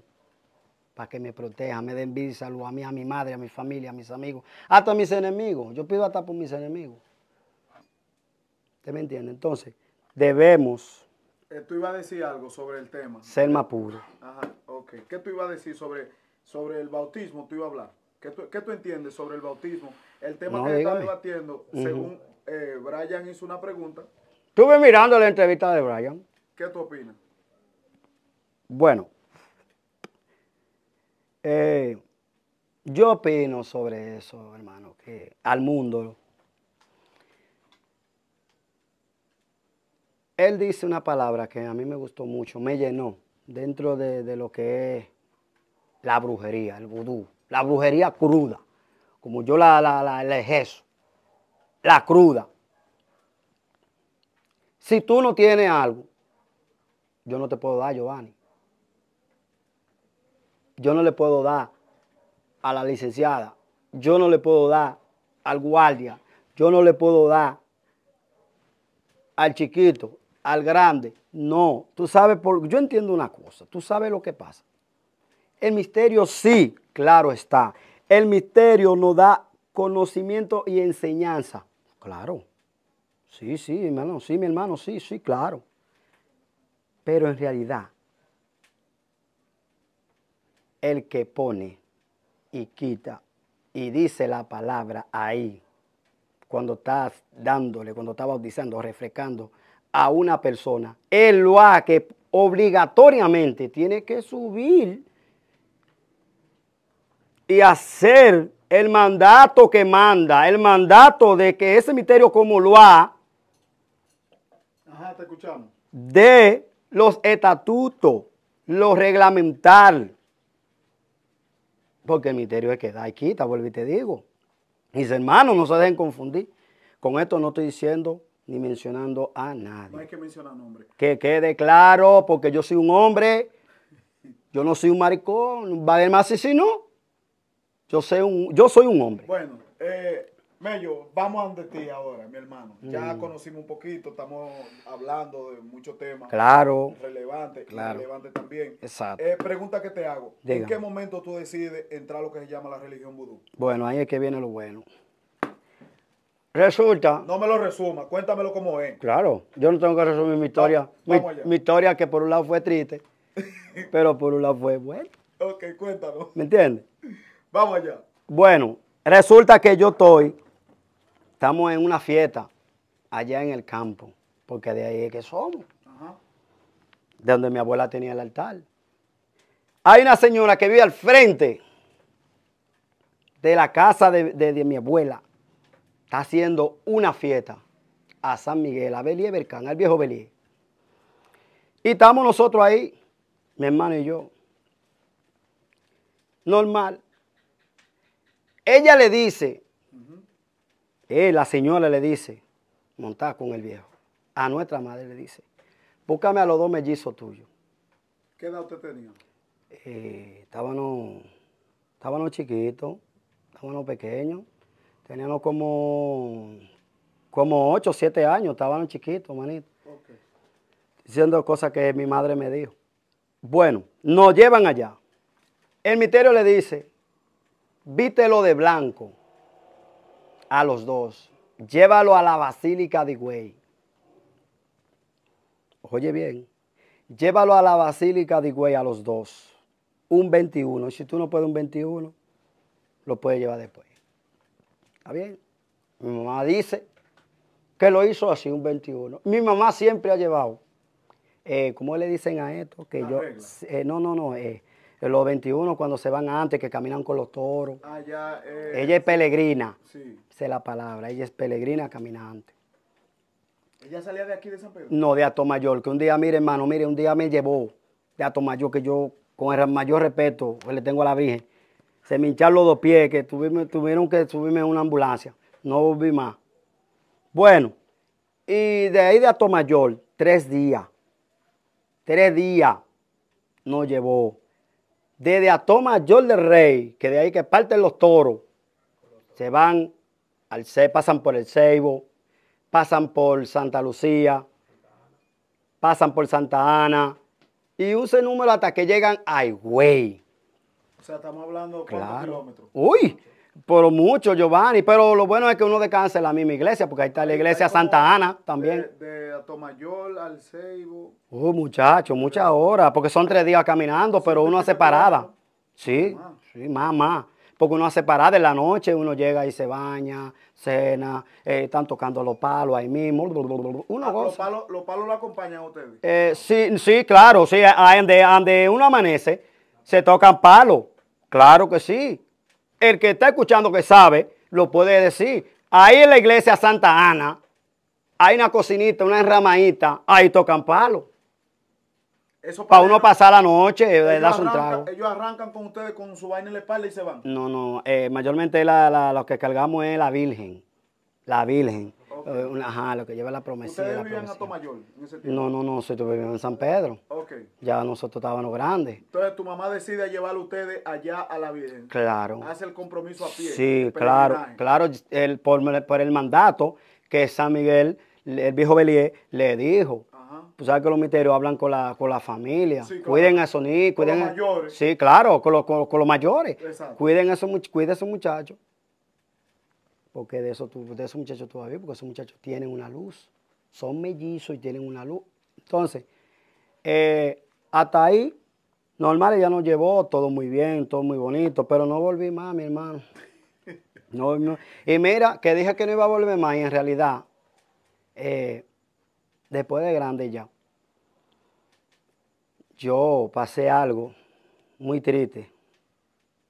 Para que me proteja, me den vida y salud a mí, a mi madre, a mi familia, a mis amigos, hasta a mis enemigos. Yo pido hasta por mis enemigos me entiende? Entonces, debemos... Eh, tú a decir algo sobre el tema. Ser más puro. Ajá, ok. ¿Qué tú ibas a decir sobre, sobre el bautismo? Tú iba a hablar. ¿Qué tú, entiendes sobre el bautismo? El tema que está debatiendo, según eh, Brian hizo una pregunta. Estuve mirando la entrevista de Brian. ¿Qué tú opinas? Bueno, eh, yo opino sobre eso, hermano, que al mundo él dice una palabra que a mí me gustó mucho, me llenó dentro de, lo que es la brujería, el vudú, la brujería cruda, como yo la, la, la, la ejerzo, la cruda. Si tú no tienes algo, yo no te puedo dar, Giovanni. Yo no le puedo dar a la licenciada, yo no le puedo dar al guardia, yo no le puedo dar al chiquito, al grande. No, tú sabes, yo entiendo una cosa, tú sabes lo que pasa. El misterio sí, claro está. El misterio nos da conocimiento y enseñanza. Claro. Sí, sí, hermano, sí, mi hermano, sí, sí, claro. Pero en realidad, el que pone y quita y dice la palabra ahí, cuando estás dándole, cuando estás bautizando, refrescando, a una persona. Él lo que obligatoriamente tiene que subir y hacer el mandato que manda, el mandato de que ese ministerio como lo ha Ajá, de los estatutos, lo reglamentar. Porque el misterio es que da y quita, vuelvo y te digo. Mis hermanos, no se dejen confundir. Con esto no estoy diciendo ni mencionando a nadie. No hay que mencionar nombre. Que quede claro, porque yo soy un hombre, yo no soy un maricón, va de más no, Yo soy un, yo soy un hombre. Bueno, eh, Mello, vamos ante ti ahora, mi hermano. Ya mm. conocimos un poquito, estamos hablando de muchos temas. Claro. Relevantes, claro. relevantes también. Exacto. Eh, pregunta que te hago. ¿En qué momento tú decides entrar a lo que se llama la religión vudú? Bueno, ahí es que viene lo bueno. Resulta. No me lo resuma, cuéntamelo como es. Claro, yo no tengo que resumir mi historia. Mi, historia que por un lado fue triste, (laughs) pero por un lado fue buena. Ok, cuéntalo ¿Me entiendes? Vamos allá. Bueno, resulta que yo estoy, estamos en una fiesta allá en el campo, porque de ahí es que somos. De donde mi abuela tenía el altar. Hay una señora que vive al frente de la casa de mi abuela está haciendo una fiesta a San Miguel, a Belier Bercán, al viejo Belie. Y estamos nosotros ahí, mi hermano y yo. Normal. Ella le dice, eh, la señora le dice, montada con el viejo, a nuestra madre le dice, búscame a los dos mellizos tuyos. ¿Qué edad usted tenía? Eh, estábamos, estábamos chiquitos, estábamos pequeños. Teníamos como, como 8, 7 años, estaban chiquitos, manito. Diciendo cosas que mi madre me dijo. Bueno, nos llevan allá. El misterio le dice, vítelo de blanco a los dos. Llévalo a la Basílica de Güey. Oye bien, llévalo a la Basílica de Güey a los dos. Un 21. Si tú no puedes un 21, lo puedes llevar después. ¿Está bien? Mi mamá dice que lo hizo así un 21. Mi mamá siempre ha llevado, como eh, ¿cómo le dicen a esto? Que yo, eh, no, no, no, eh, los 21 cuando se van antes, que caminan con los toros. Ah, ella es peregrina, sí. sé la palabra, ella es peregrina caminante. ¿Ella salía de aquí de San Pedro? No, de Mayor, que un día, mire hermano, mire, un día me llevó de Mayor, que yo con el mayor respeto le tengo a la Virgen, se me hincharon los dos pies, que tuvieron, que subirme a una ambulancia. No volví más. Bueno, y de ahí de Atomayor, tres días. Tres días nos llevó. Desde Atomayor del Rey, que de ahí que parten los toros, se van al pasan por el Ceibo, pasan por Santa Lucía, pasan por Santa Ana, y un número hasta que llegan a Higüey. O sea, estamos hablando cuántos claro. kilómetros. Uy, por mucho, Giovanni. Pero lo bueno es que uno descansa en la misma iglesia, porque ahí está la iglesia Santa Ana también. De, de Atomayor al Ceibo. Uh, muchacho, muchas horas, porque son tres días caminando, pero uno hace parada. Sí, sí, más, más. Porque uno hace parada en la noche, uno llega y se baña, cena, eh, están tocando los palos ahí mismo. Ah, los, palos, ¿Los palos lo acompañan a ustedes? Eh, sí, sí, claro, sí, donde uno amanece se tocan palos. Claro que sí. El que está escuchando que sabe, lo puede decir. Ahí en la iglesia Santa Ana hay una cocinita, una enramadita, ahí tocan palos. Eso para, uno pasar la noche, darse un trago. Ellos arrancan con ustedes con su vaina en la espalda y se van. No, no, eh, mayormente lo que cargamos es la Virgen. La Virgen. Eh, ajá, lo que lleva la promesa. ¿Ustedes vivían en No, no, no, nosotros vivíamos en San Pedro. Ya nosotros estábamos grandes. Entonces tu mamá decide llevar ustedes allá a la vida Claro. Hace el compromiso a pie. Sí, claro, claro, el, por, por, el mandato que San Miguel, el viejo Belier, le dijo. Ajá. sabes que los misterios hablan con la, con la familia. Cuiden a Soní, cuiden. Con los mayores. Sí, claro, con, los, mayores. Cuiden a esos, cuiden a esos muchachos porque de, de esos muchachos todavía, porque esos muchachos tienen una luz, son mellizos y tienen una luz. Entonces, eh, hasta ahí, normal, ya nos llevó, todo muy bien, todo muy bonito, pero no volví más, mi hermano. Y mira, que dije que no iba a volver más, y en realidad, eh, después de grande ya, yo pasé algo muy triste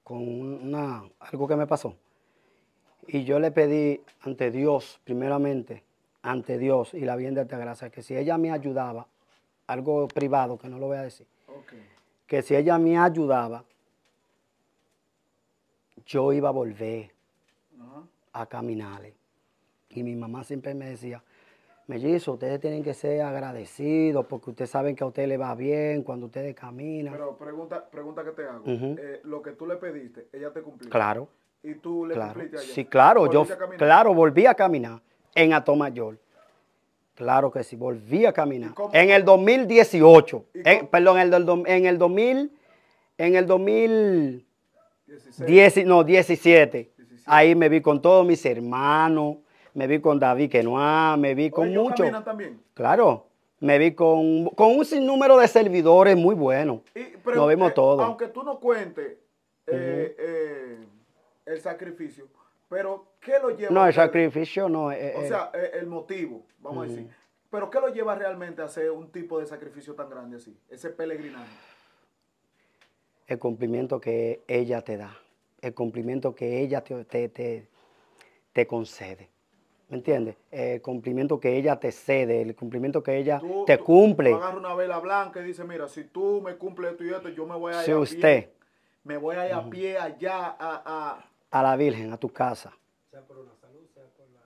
con algo que me pasó. Y yo le pedí ante Dios, primeramente, ante Dios y la bien de gracia, que si ella me ayudaba, algo privado que no lo voy a decir, que si ella me ayudaba, yo iba a volver a caminarle. Y mi mamá siempre me decía, Mellizo, ustedes tienen que ser agradecidos porque ustedes saben que a usted le va bien cuando ustedes caminan. Pero pregunta, que te hago. Eh, lo que tú le pediste, ella te cumplió. Claro. Y tú le claro. cumpliste Sí, claro, yo, claro, volví a caminar en Atomayor. Claro que sí, volví a caminar. En el 2018, perdón, en el, en 2000, en el 2000, no, 17. Ahí me vi con todos mis hermanos, me vi con David Quenoa, me vi con muchos. Claro, me vi con, un sinnúmero de servidores muy buenos. Lo vimos eh, todo. Aunque tú no cuentes, eh, el sacrificio. Pero, ¿qué lo lleva? No, el sacrificio no. Eh, o eh, sea, eh, el motivo, vamos a decir. Pero, ¿qué lo lleva realmente a hacer un tipo de sacrificio tan grande así? Ese peregrinaje. El cumplimiento que ella te da. El cumplimiento que ella te, te, te, concede. ¿Me entiendes? El cumplimiento que ella te cede, el cumplimiento que ella te cumple. Tú una vela blanca y dice, mira, si tú me cumples esto y esto, yo me voy a ir si usted. me voy a ir a pie allá a a la Virgen, a tu casa. Sea por una salud, sea por la...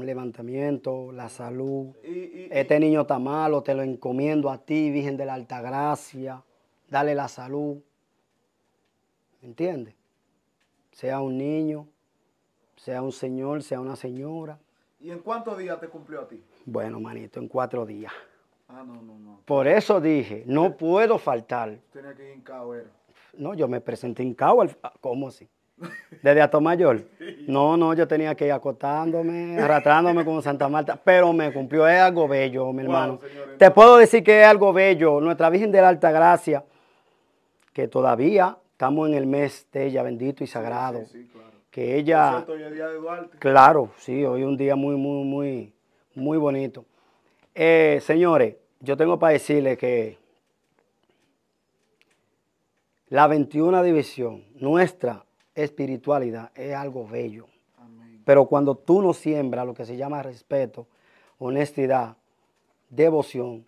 Un levantamiento, la salud. este niño está malo, te lo encomiendo a ti, Virgen de la Altagracia. Dale la salud. ¿Entiendes? Sea un niño, sea un señor, sea una señora. ¿Y en cuántos días te cumplió a ti? Bueno, manito, en cuatro días. Ah, no, no, no. Por eso dije, no puedo faltar. que ir No, yo me presenté en Cabo, ¿cómo así? Desde Atomayor. No, no, yo tenía que ir acotándome arrastrándome como Santa Marta, pero me cumplió. Es algo bello, mi hermano. Te puedo decir que es algo bello. Nuestra Virgen de la Alta Gracia, que todavía estamos en el mes de ella, bendito y sagrado. Que ella. Claro, sí, hoy es un día muy, muy, muy, muy bonito. Eh, señores, yo tengo para decirles que la 21 división nuestra espiritualidad es algo bello. Pero cuando tú no siembras lo que se llama respeto, honestidad, devoción,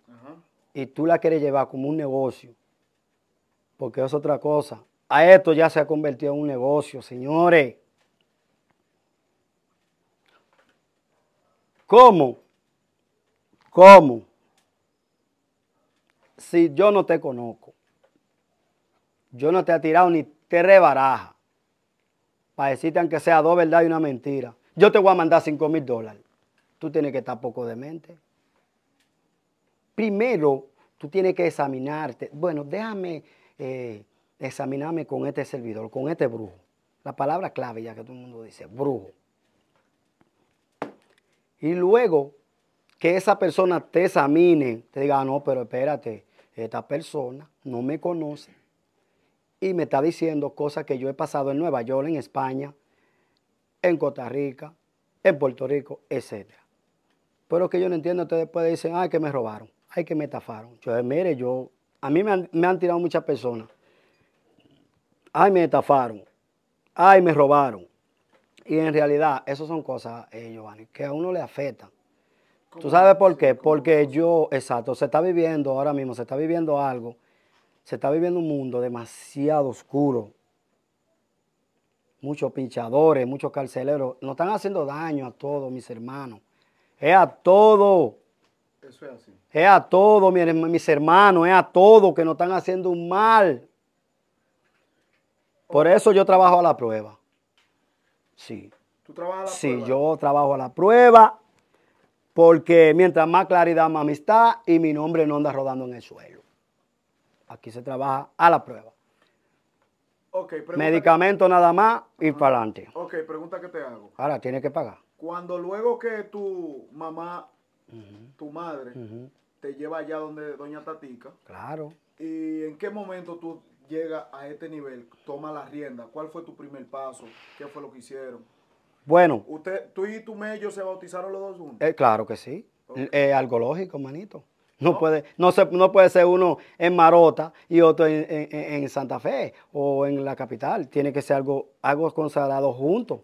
y tú la quieres llevar como un negocio, porque es otra cosa. A esto ya se ha convertido en un negocio, señores. ¿Cómo? ¿Cómo? Si yo no te conozco, yo no te he tirado ni te rebaraja para decirte aunque sea dos verdades y una mentira. Yo te voy a mandar 5 mil dólares. Tú tienes que estar poco de mente. Primero, tú tienes que examinarte. Bueno, déjame eh, examinarme con este servidor, con este brujo. La palabra clave ya que todo el mundo dice, brujo. Y luego que esa persona te examine, te diga, ah, no, pero espérate, esta persona no me conoce, y me está diciendo cosas que yo he pasado en Nueva York, en España, en Costa Rica, en Puerto Rico, etc. Pero que yo no entiendo, ustedes después decir, ay, ah, que me robaron, ay, que me estafaron. Yo, mire, yo, a mí me han, tirado muchas personas. Ay, me estafaron, ay, me robaron. Y en realidad, esas son cosas, eh, Giovanni, que a uno le afectan. ¿Tú sabes por qué? Porque yo, exacto, se está viviendo ahora mismo, se está viviendo algo se está viviendo un mundo demasiado oscuro. Muchos pinchadores, muchos carceleros, nos están haciendo daño a todos, mis hermanos. Es a todo. es así. a todo, mis hermanos, es a todo que nos están haciendo un mal. Por eso yo trabajo a la prueba. Sí. ¿Tú trabajas Sí, yo trabajo a la prueba porque mientras más claridad, más amistad y mi nombre no anda rodando en el suelo. Aquí se trabaja a la prueba. Medicamento nada más y ah, para adelante. Ok, pregunta que te hago. Ahora, tiene que pagar. Cuando luego que tu mamá, tu madre, te lleva allá donde Doña Tatica. Claro. ¿Y en qué momento tú llegas a este nivel? Toma la rienda. ¿Cuál fue tu primer paso? ¿Qué fue lo que hicieron? Bueno. Usted, ¿Tú y tu mello se bautizaron los dos juntos? Eh, claro que sí. Eh, algo lógico, manito. No puede, no, no puede ser uno en Marota y otro en, Santa Fe o en la capital. Tiene que ser algo, algo consagrado juntos.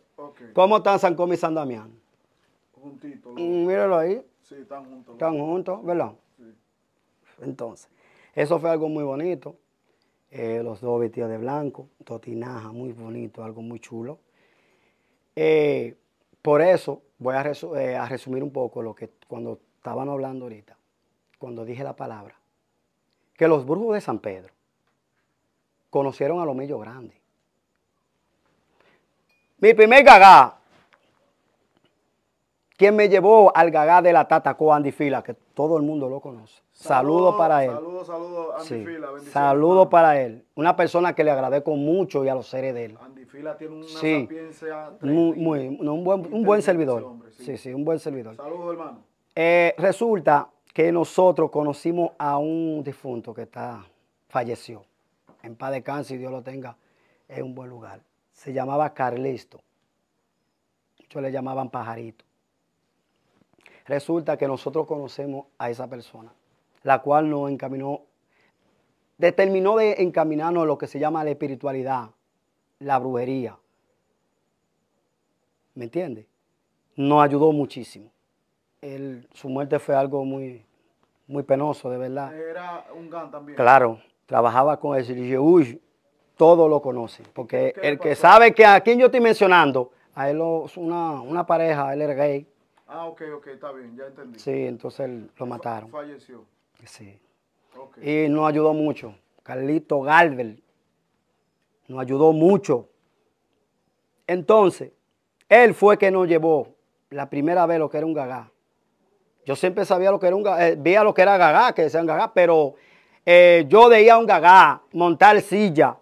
¿Cómo están San Comi y San Damián? Juntitos. Mm, míralo ahí. Sí, están juntos. Están juntos, ¿verdad? Sí. Entonces, eso fue algo muy bonito. Eh, los dos vestidos de blanco, totinaja, muy bonito, algo muy chulo. Eh, por eso voy a, eh, a resumir un poco lo que cuando estaban hablando ahorita cuando dije la palabra, que los brujos de San Pedro conocieron a Lomillo Grande. Mi primer gagá, quien me llevó al gagá de la Andy Fila, que todo el mundo lo conoce. Saludo, para él. Saludo, saludo, Andifila. Sí. Saludo para él. Una persona que le agradezco mucho y a los seres de él. Andifila tiene una sapiencia. Muy, un buen, servidor. sí. sí. un buen servidor. Saludos, hermano. Eh, resulta que nosotros conocimos a un difunto que está, falleció. En paz de cáncer, y Dios lo tenga, en un buen lugar. Se llamaba Carlisto. Muchos le llamaban pajarito. Resulta que nosotros conocemos a esa persona, la cual nos encaminó, determinó de encaminarnos a lo que se llama la espiritualidad, la brujería. ¿Me entiendes? Nos ayudó muchísimo su muerte fue algo muy, muy penoso, de verdad. Era un GAN también. Claro, trabajaba con el Sirius todo lo conoce porque el que sabe que a quien yo estoy mencionando, a él es una, una pareja, él era gay. Ah, ok, ok, está bien, ya entendí. Sí, entonces lo mataron. Falleció. Sí. Y nos ayudó mucho. Carlito Galvel nos ayudó mucho. Entonces, él fue que nos llevó la primera vez lo que era un gagá. Yo siempre sabía lo que era un eh, veía lo que era gagá, que sean gagá, pero eh, yo veía un gagá montar silla.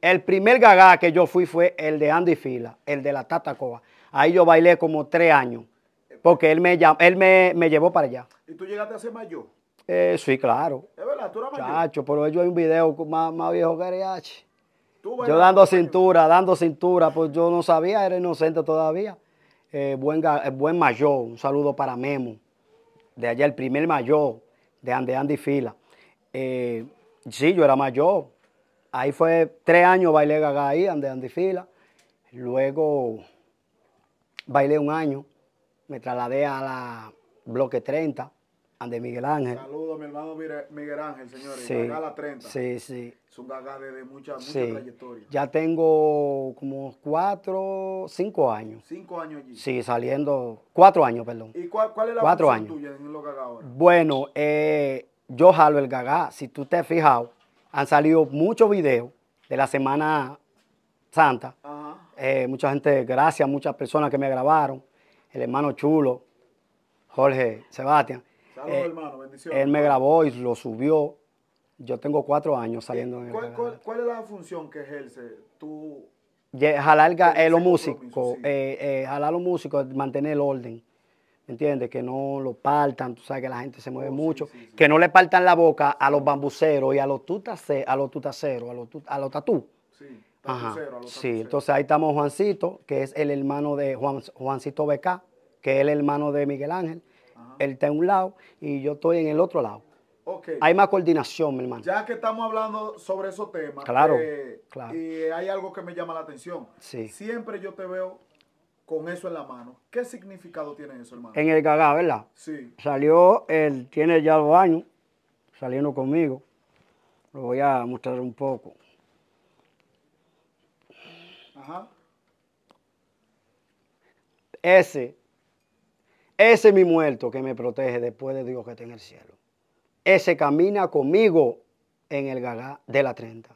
El primer gagá que yo fui fue el de Andy Fila, el de la Tatacoa. Ahí yo bailé como tres años, porque él me, él me, llevó para allá. ¿Y tú llegaste a ser mayor? Eh, sí, claro. ¿Es verdad? ¿Tú eras mayor? Chacho, pero yo hay un video más, más viejo que H Yo dando cintura, dando cintura, pues yo no sabía, era inocente todavía. Eh, buen, buen mayor, un saludo para Memo de allá, el primer mayor de Andy Andy Fila. Eh, sí, yo era mayor. Ahí fue tres años bailé gaga ahí, Andy Andy Fila. Luego bailé un año, me trasladé a la Bloque 30, Ande Miguel Ángel. Saludos, mi hermano Miguel Ángel, señores. Sí, la 30. Sí, sí un de mucha, Ya tengo como cuatro, cinco años. Cinco años allí. Sí, saliendo, cuatro años, perdón. ¿Y cuál, cuál es la cuatro años. tuya en los gaga ahora? Bueno, eh, yo jalo el gaga. Si tú te has fijado, han salido muchos videos de la Semana Santa. Ajá. Eh, mucha gente, gracias, muchas personas que me grabaron. El hermano chulo, Jorge Sebastián. Saludos, eh, hermano, bendiciones. Él me grabó y lo subió. Yo tengo cuatro años eh, saliendo. En ¿Cuál, cuál, es la función que ejerce tú? Jalar el, eh, músico, eh, los músicos, mantener el orden. ¿Me entiendes? Que no lo partan, tú sabes que la gente se mueve oh, mucho. que no le partan la boca a los bambuceros y a los tutaceros, a los tutaceros, a los, a los tatú. Sí, Ajá. a los sí, entonces ahí estamos Juancito, que es el hermano de Juan, Juancito Beca, que es el hermano de Miguel Ángel. Él está en un lado y yo estoy en el otro lado. Hay más coordinación, mi hermano. Ya que estamos hablando sobre esos temas, claro, eh, hay algo que me llama la atención. Siempre yo te veo con eso en la mano. ¿Qué significado tiene eso, hermano? En el Gagá, ¿verdad? Sí. Salió, él tiene ya dos años saliendo conmigo. Lo voy a mostrar un poco. Ajá. Ese, ese es mi muerto que me protege después de Dios que está en el cielo. Ese camina conmigo en el gagá de la 30.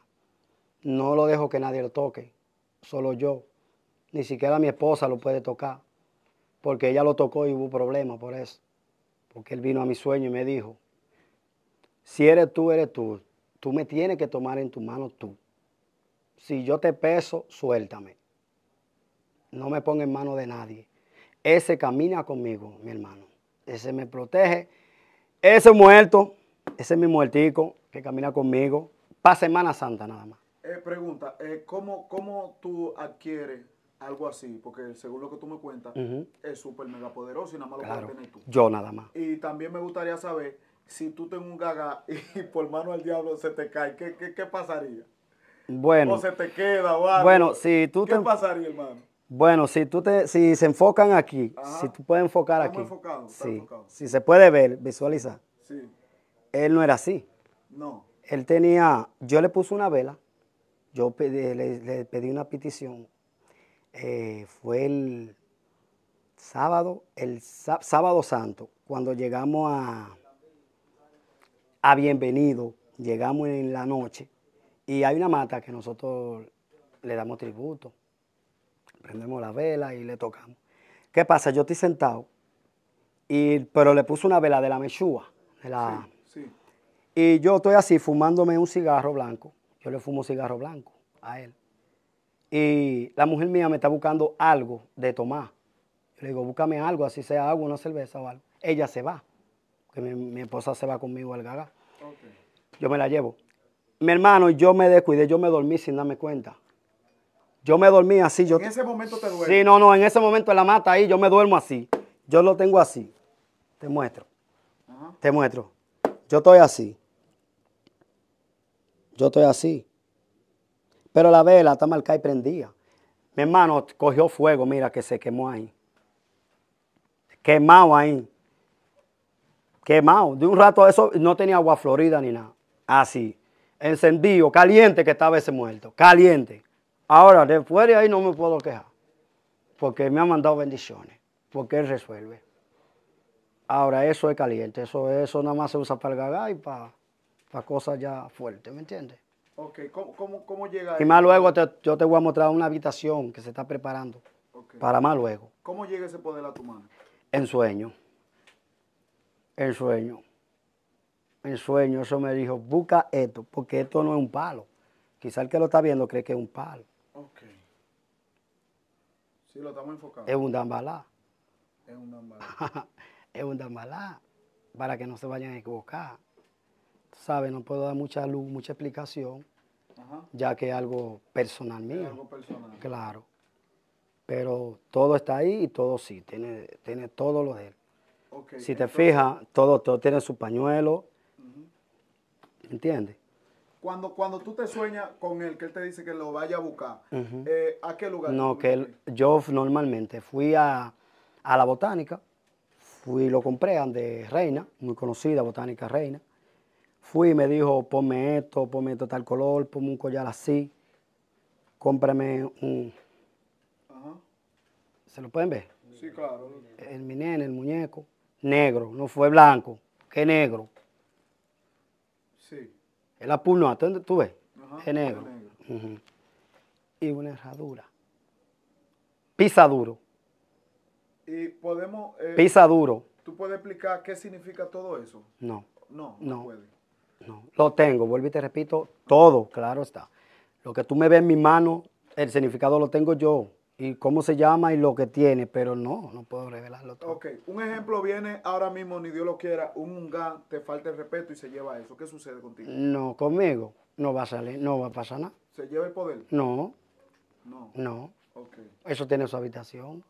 No lo dejo que nadie lo toque, solo yo. Ni siquiera mi esposa lo puede tocar, porque ella lo tocó y hubo problemas por eso. Porque él vino a mi sueño y me dijo, si eres tú, eres tú. Tú me tienes que tomar en tu mano tú. Si yo te peso, suéltame. No me ponga en mano de nadie. Ese camina conmigo, mi hermano. Ese me protege. Ese muerto. Ese mismo el tico que camina conmigo. Para Semana Santa nada más. Eh, pregunta, eh, ¿cómo, tú adquieres algo así? Porque según lo que tú me cuentas, es súper mega poderoso y nada más lo puedes tener tú. Yo nada más. Y también me gustaría saber si tú tengo un gaga y (laughs) por mano al diablo se te cae, ¿qué, pasaría? Bueno. O se te queda o Bueno, si tú ¿Qué pasaría, hermano? Bueno, si tú te, si se enfocan aquí, si tú puedes enfocar aquí. sí. Si se puede ver, visualizar. Sí él no era así. No. Él tenía, yo le puse una vela, yo le, pedí una petición. Eh, fue el sábado, el sábado santo, cuando llegamos a, a Bienvenido, llegamos en la noche y hay una mata que nosotros le damos tributo. Prendemos la vela y le tocamos. ¿Qué pasa? Yo estoy sentado, y, pero le puse una vela de la Meshúa, de la, y yo estoy así fumándome un cigarro blanco. Yo le fumo cigarro blanco a él. Y la mujer mía me está buscando algo de tomar. Yo le digo, búscame algo, así sea agua, una cerveza o algo. Ella se va, porque mi, esposa se va conmigo al gaga. Yo me la llevo. Mi hermano, yo me descuidé, yo me dormí sin darme cuenta. Yo me dormí así. Yo, ¿En ese momento te duermes? Sí, no, no, en ese momento la mata ahí yo me duermo así. Yo lo tengo así. Te muestro. Te muestro. Yo estoy así. Yo estoy así. Pero la vela está marcada y prendía. Mi hermano cogió fuego, mira que se quemó ahí. Quemado ahí. Quemado. De un rato eso no tenía agua florida ni nada. Así. Encendido, caliente que estaba ese muerto. Caliente. Ahora, después de ahí no me puedo quejar. Porque me ha mandado bendiciones. Porque él resuelve. Ahora, eso es caliente. Eso, eso nada más se usa para el gagá y para para cosas ya fuerte, ¿me entiendes? Ok, ¿cómo, cómo, cómo llega Y más luego yo te voy a mostrar una habitación que se está preparando para más luego. ¿Cómo llega ese poder a tu mano? En sueño. En sueño. En sueño, eso me dijo, busca esto, porque esto no es un palo. Quizá el que lo está viendo cree que es un palo. Ok. Sí, lo estamos enfocando. Es un dambalá. Es un dambalá. (laughs) es un dambalá, para que no se vayan a equivocar sabe, no puedo dar mucha luz, mucha explicación, ya que es algo personal mío. Algo personal. Claro. Pero todo está ahí y todo sí, tiene, tiene todo lo de él. si te fijas, todo, todo tiene su pañuelo. ¿Entiendes? Cuando, cuando tú te sueñas con él, que él te dice que lo vaya a buscar, eh, ¿a qué lugar? No, que yo normalmente fui a, la botánica, fui lo compré, de Reina, muy conocida, Botánica Reina. Fui y me dijo, ponme esto, ponme tal color, ponme un collar así, cómprame un... ¿Se lo pueden ver? Sí, claro. El mi el muñeco, negro, no fue blanco, que negro. Sí. El apurno, ¿tú ves? Ajá, es negro. Y una herradura. Pisa duro. Y podemos... Eh, Pisa duro. ¿Tú puedes explicar qué significa todo eso? No. No, no, no puede. No, lo tengo, vuelvo y te repito, todo, claro está. Lo que tú me ves en mi mano, el significado lo tengo yo. Y cómo se llama y lo que tiene, pero no, no puedo revelarlo todo. Ok, un ejemplo viene ahora mismo, ni Dios lo quiera, un mungá te falta el respeto y se lleva eso. ¿Qué sucede contigo? No, conmigo no va a salir, no va a pasar nada. ¿Se lleva el poder? No. No. Eso tiene su habitación.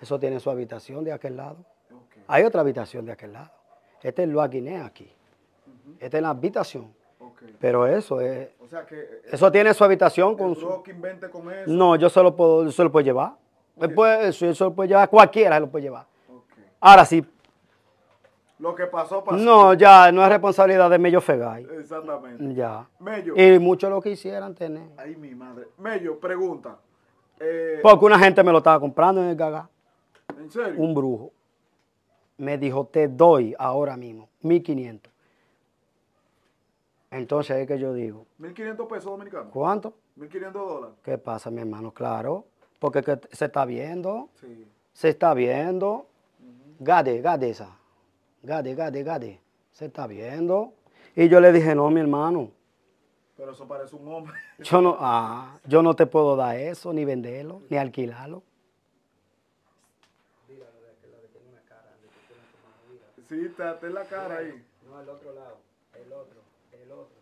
Eso tiene su habitación de aquel lado. Hay otra habitación de aquel lado. Este es lo Guinea aquí. Esta es la habitación. Pero eso es. O sea que, eh, eso tiene su habitación con su. con No, yo se puedo, llevar. Después, eso, puede llevar, cualquiera lo puede llevar. Ahora sí. Lo que pasó, pasó. No, ya, no es responsabilidad de Mello Fegay. Exactamente. Ya. Mello. Y mucho lo que hicieran tener. Ay, mi madre. Mello, pregunta. Eh, Porque una gente me lo estaba comprando en el Gaga. ¿En serio? Un brujo. Me dijo, te doy ahora mismo 1500 entonces es que yo digo. ¿1.500 pesos dominicanos? ¿Cuánto? ¿1.500 dólares? ¿Qué pasa, mi hermano? Claro, porque se está viendo. Sí. Se está viendo. Gade, gade esa. Gade, gade, gade. Se está viendo. Y yo le dije, no, mi hermano. Pero eso parece un hombre. (laughs) Yo no, ah, yo no te puedo dar eso, ni venderlo, ni alquilarlo. Sí, está, en la cara ahí. No, al otro lado, el otro el otro.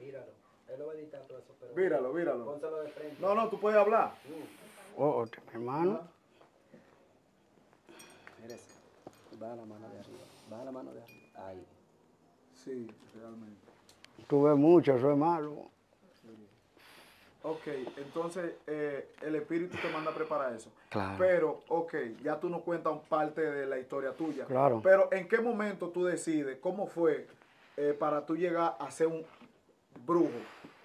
Míralo. Él lo va a editar todo eso, pero. Míralo, míralo. Pónselo de frente. No, no, tú puedes hablar. Mm. Oh, hermano. Ah. Mírese. Baja la mano de arriba. Baja la mano de arriba. Ahí. Sí, realmente. Tú ves mucho, eso es malo. Ok, entonces eh, el espíritu te manda a preparar eso. Claro. Pero, ok, ya tú nos cuentas parte de la historia tuya. Claro. Pero, ¿en qué momento tú decides cómo fue eh, para tú llegar a ser un brujo?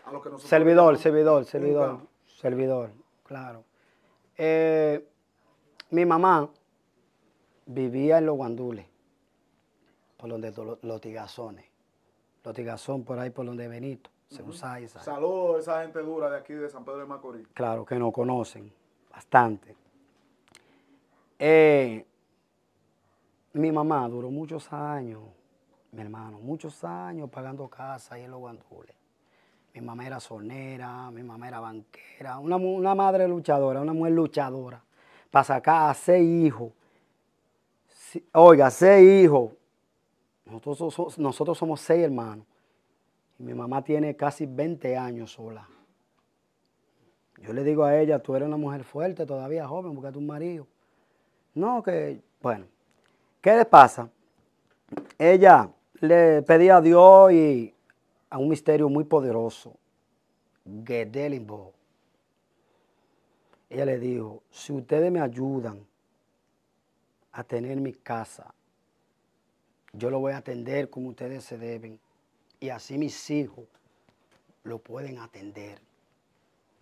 A lo que servidor, servidor, servidor, servidor, claro. Eh, mi mamá vivía en los guandules, por donde los tigazones, los Tigazones por ahí por donde Benito. Se esa. Saludos a esa gente dura de aquí de San Pedro de Macorís. Claro, que nos conocen bastante. Eh, mi mamá duró muchos años mi hermano, muchos años pagando casa y en los guandules. Mi mamá era sonera, mi mamá era banquera, una, madre luchadora, una mujer luchadora, para sacar a seis hijos. oiga, seis hijos. Nosotros, nosotros somos seis hermanos. Y mi mamá tiene casi 20 años sola. Yo le digo a ella, tú eres una mujer fuerte todavía, joven, porque tu marido. No, que, bueno, ¿qué le pasa? Ella le pedí a Dios y a un misterio muy poderoso, Gedelimbo. Ella le dijo, si ustedes me ayudan a tener mi casa, yo lo voy a atender como ustedes se deben y así mis hijos lo pueden atender.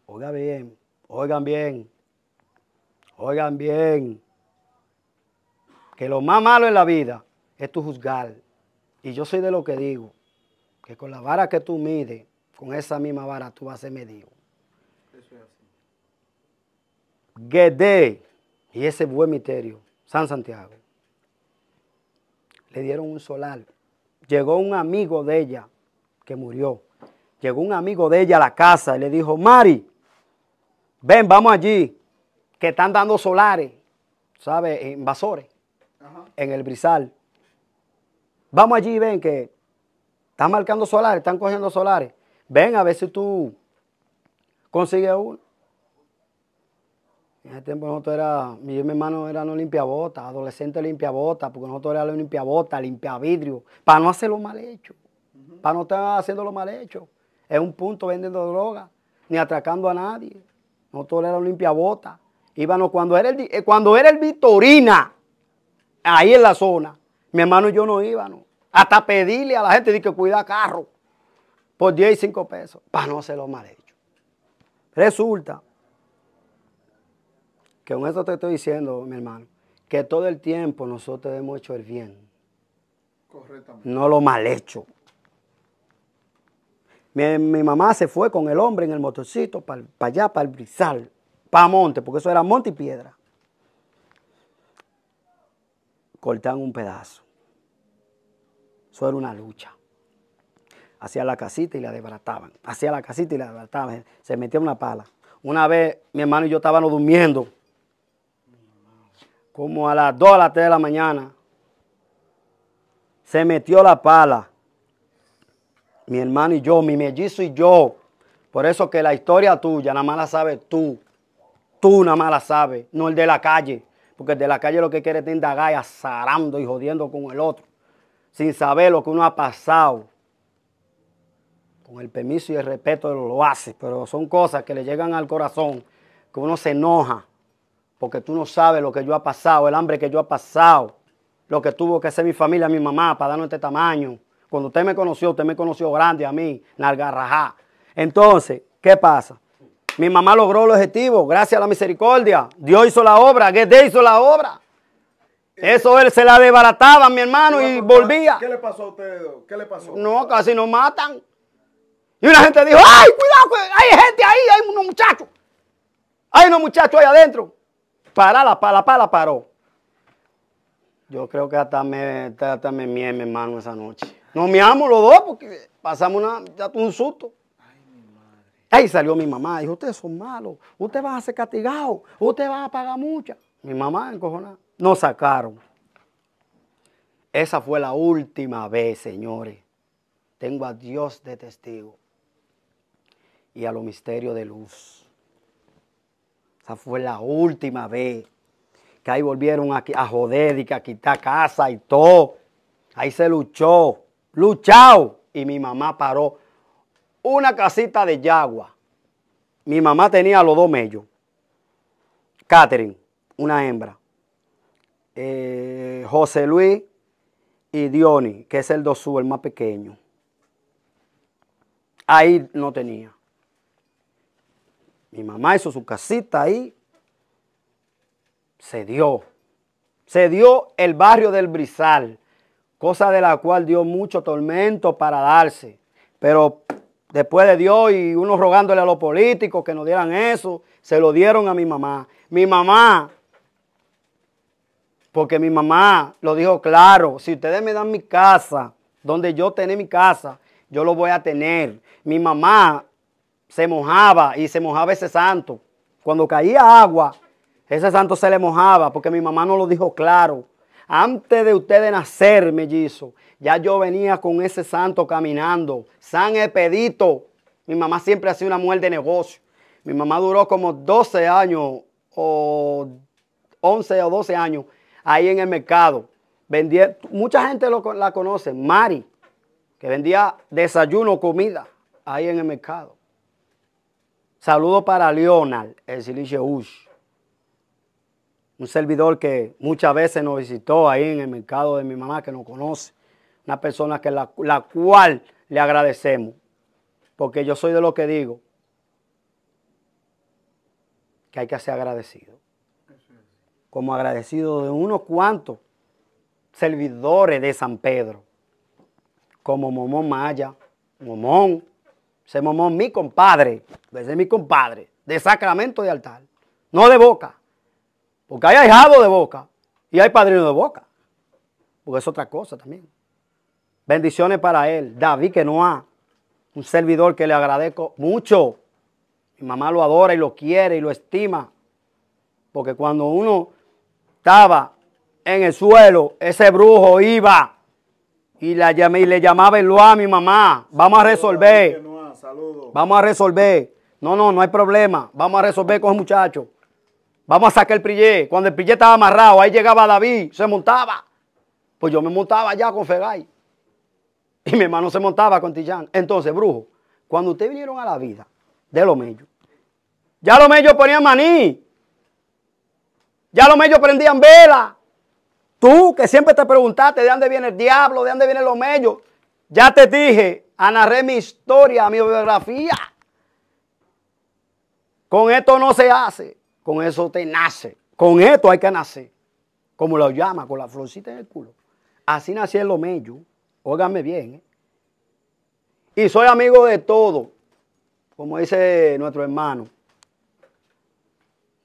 Oigan bien, oigan bien, oigan bien, que lo más malo en la vida es tu juzgar y yo soy de lo que digo, que con la vara que tú mides, con esa misma vara tú vas a ser medido. Eso es así. y ese buen misterio, San Santiago. Le dieron un solar. Llegó un amigo de ella que murió. Llegó un amigo de ella a la casa y le dijo, Mari, ven, vamos allí, que están dando solares, ¿sabes? Invasores, en el brisal. Vamos allí y ven que están marcando solares, están cogiendo solares. Ven a ver si tú consigues uno. En ese tiempo nosotros era, mi hermano no limpiabotas, adolescente limpiabotas, porque nosotros bota limpia vidrio, para no hacer lo mal hecho, para no estar haciendo lo mal hecho. Es un punto vendiendo droga, ni atracando a nadie. Nosotros limpia limpiabotas. Íbamos cuando era el, eh, cuando era el Vitorina, ahí en la zona, mi hermano y yo no íbamos. Hasta pedirle a la gente de que cuida carro por 10 y 5 pesos para no lo mal hecho. Resulta que con eso te estoy diciendo, mi hermano, que todo el tiempo nosotros hemos hecho el bien. Correctamente. No lo mal hecho. Mi, mamá se fue con el hombre en el motorcito para allá, para el brizal, para monte, porque eso era monte y piedra. cortaban un pedazo. Eso era una lucha. Hacía la casita y la desbarataban. Hacía la casita y la desbarataban. Se metía una pala. Una vez mi hermano y yo estábamos durmiendo. Como a las 2 a las 3 de la mañana. Se metió la pala. Mi hermano y yo, mi mellizo y yo. Por eso que la historia tuya nada más la sabes tú. Tú nada más la sabes, no el de la calle. Porque de la calle lo que quiere es indagar y y jodiendo con el otro. Sin saber lo que uno ha pasado. Con el permiso y el respeto lo hace. Pero son cosas que le llegan al corazón. Que uno se enoja. Porque tú no sabes lo que yo ha pasado. El hambre que yo ha pasado. Lo que tuvo que hacer mi familia, mi mamá, para darnos este tamaño. Cuando usted me conoció, usted me conoció grande a mí, Nargarraja. Entonces, ¿qué pasa? Mi mamá logró el objetivo, gracias a la misericordia. Dios hizo la obra, Gede hizo la obra. Eh, Eso él se la desbarataba, mi hermano, y volvía. ¿Qué le pasó a usted? ¿Qué le pasó? No, casi nos matan. Y una gente dijo, ¡ay, cuidado! Hay gente ahí, hay unos muchachos. Hay unos muchachos ahí adentro. Para la pala, pala paró. Yo creo que hasta me, hasta mié, mi hermano, esa noche. Nos miamos los dos porque pasamos una, un susto. Ahí salió mi mamá, dijo, ustedes son malos, Ustedes van a ser castigados. Ustedes van a pagar mucha. Mi mamá encojonada. Nos sacaron. Esa fue la última vez, señores. Tengo a Dios de testigo y a los misterios de luz. Esa fue la última vez que ahí volvieron a, a joder y a quitar casa y todo. Ahí se luchó, luchado. Y mi mamá paró una casita de yagua. Mi mamá tenía los dos mellos. Catherine, una hembra. Eh, José Luis y Diony, que es el dosú, el más pequeño. Ahí no tenía. Mi mamá hizo su casita ahí. Se dio. Se dio el barrio del Brizal, cosa de la cual dio mucho tormento para darse. Pero después de Dios y uno rogándole a los políticos que nos dieran eso, se lo dieron a mi mamá. Mi mamá, porque mi mamá lo dijo claro, si ustedes me dan mi casa, donde yo tené mi casa, yo lo voy a tener. Mi mamá se mojaba y se mojaba ese santo. Cuando caía agua, ese santo se le mojaba, porque mi mamá no lo dijo claro. Antes de ustedes nacer, mellizo, ya yo venía con ese santo caminando. San Epedito. Mi mamá siempre ha sido una mujer de negocio. Mi mamá duró como 12 años o 11 o 12 años ahí en el mercado. Vendía, mucha gente la conoce, Mari, que vendía desayuno, comida ahí en el mercado. Saludo para Leonard, el silicio Ush. Un servidor que muchas veces nos visitó ahí en el mercado de mi mamá, que nos conoce. Una persona que la, cual le agradecemos. Porque yo soy de lo que digo. Que hay que ser agradecido. Como agradecido de unos cuantos servidores de San Pedro. Como Momón Maya. Momón. Ese Momón, mi compadre. Ese mi compadre. De sacramento de altar. No de boca. Porque hay ahijado de boca. Y hay padrino de boca. Porque es otra cosa también. Bendiciones para él. David que ha un servidor que le agradezco mucho. Mi mamá lo adora y lo quiere y lo estima. Porque cuando uno estaba en el suelo, ese brujo iba y, la y le llamaba el a mi mamá. Vamos a resolver. Vamos a resolver. No, no, no hay problema. Vamos a resolver con el muchacho. Vamos a sacar el prillé. Cuando el prillé estaba amarrado, ahí llegaba David, se montaba. Pues yo me montaba allá con Fegay. Y mi hermano se montaba con Tillán. Entonces, brujo, cuando ustedes vinieron a la vida de los mellos, ya los mellos ponían maní. Ya los mellos prendían vela. Tú que siempre te preguntaste de dónde viene el diablo, de dónde vienen los mellos. Ya te dije, anarré mi historia, mi biografía. Con esto no se hace, con eso te nace. Con esto hay que nacer. Como lo llama, con la florcita en el culo. Así nació el mellos. Óigame bien. ¿eh? Y soy amigo de todo, como dice nuestro hermano.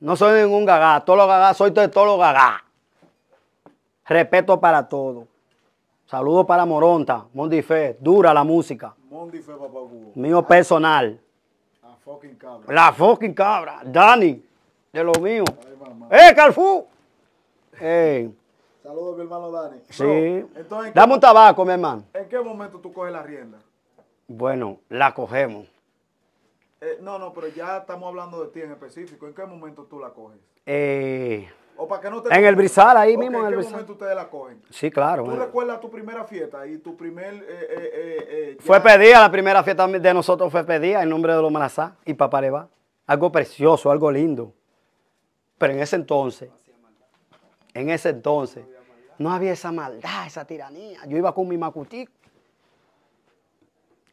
No soy ningún gagá, todos los gagá, soy de todos los gagá. Respeto para todos. Saludos para Moronta, Mondife, dura la música. Mondife, papá Mío personal. La fucking cabra. La fucking cabra. Dani, de lo mío. ¡Eh, Carfú! ¡Eh! Saludos, mi hermano Dani. Sí. Dame un tabaco, mi hermano. ¿En qué momento tú coges la rienda? Bueno, la cogemos. Eh, no, no, pero ya estamos hablando de ti en específico. ¿En qué momento tú la coges? Eh, o para que no te en el brizal, ahí mismo en el ¿En qué momento ustedes la cogen? Sí, claro. ¿Tú eh. recuerdas tu primera fiesta y tu primer... Eh, fue pedida, la primera fiesta de nosotros fue pedida en nombre de los Manazá y Papareba. Algo precioso, algo lindo. Pero en ese entonces, en ese entonces, no había esa maldad, esa tiranía. Yo iba con mi macutico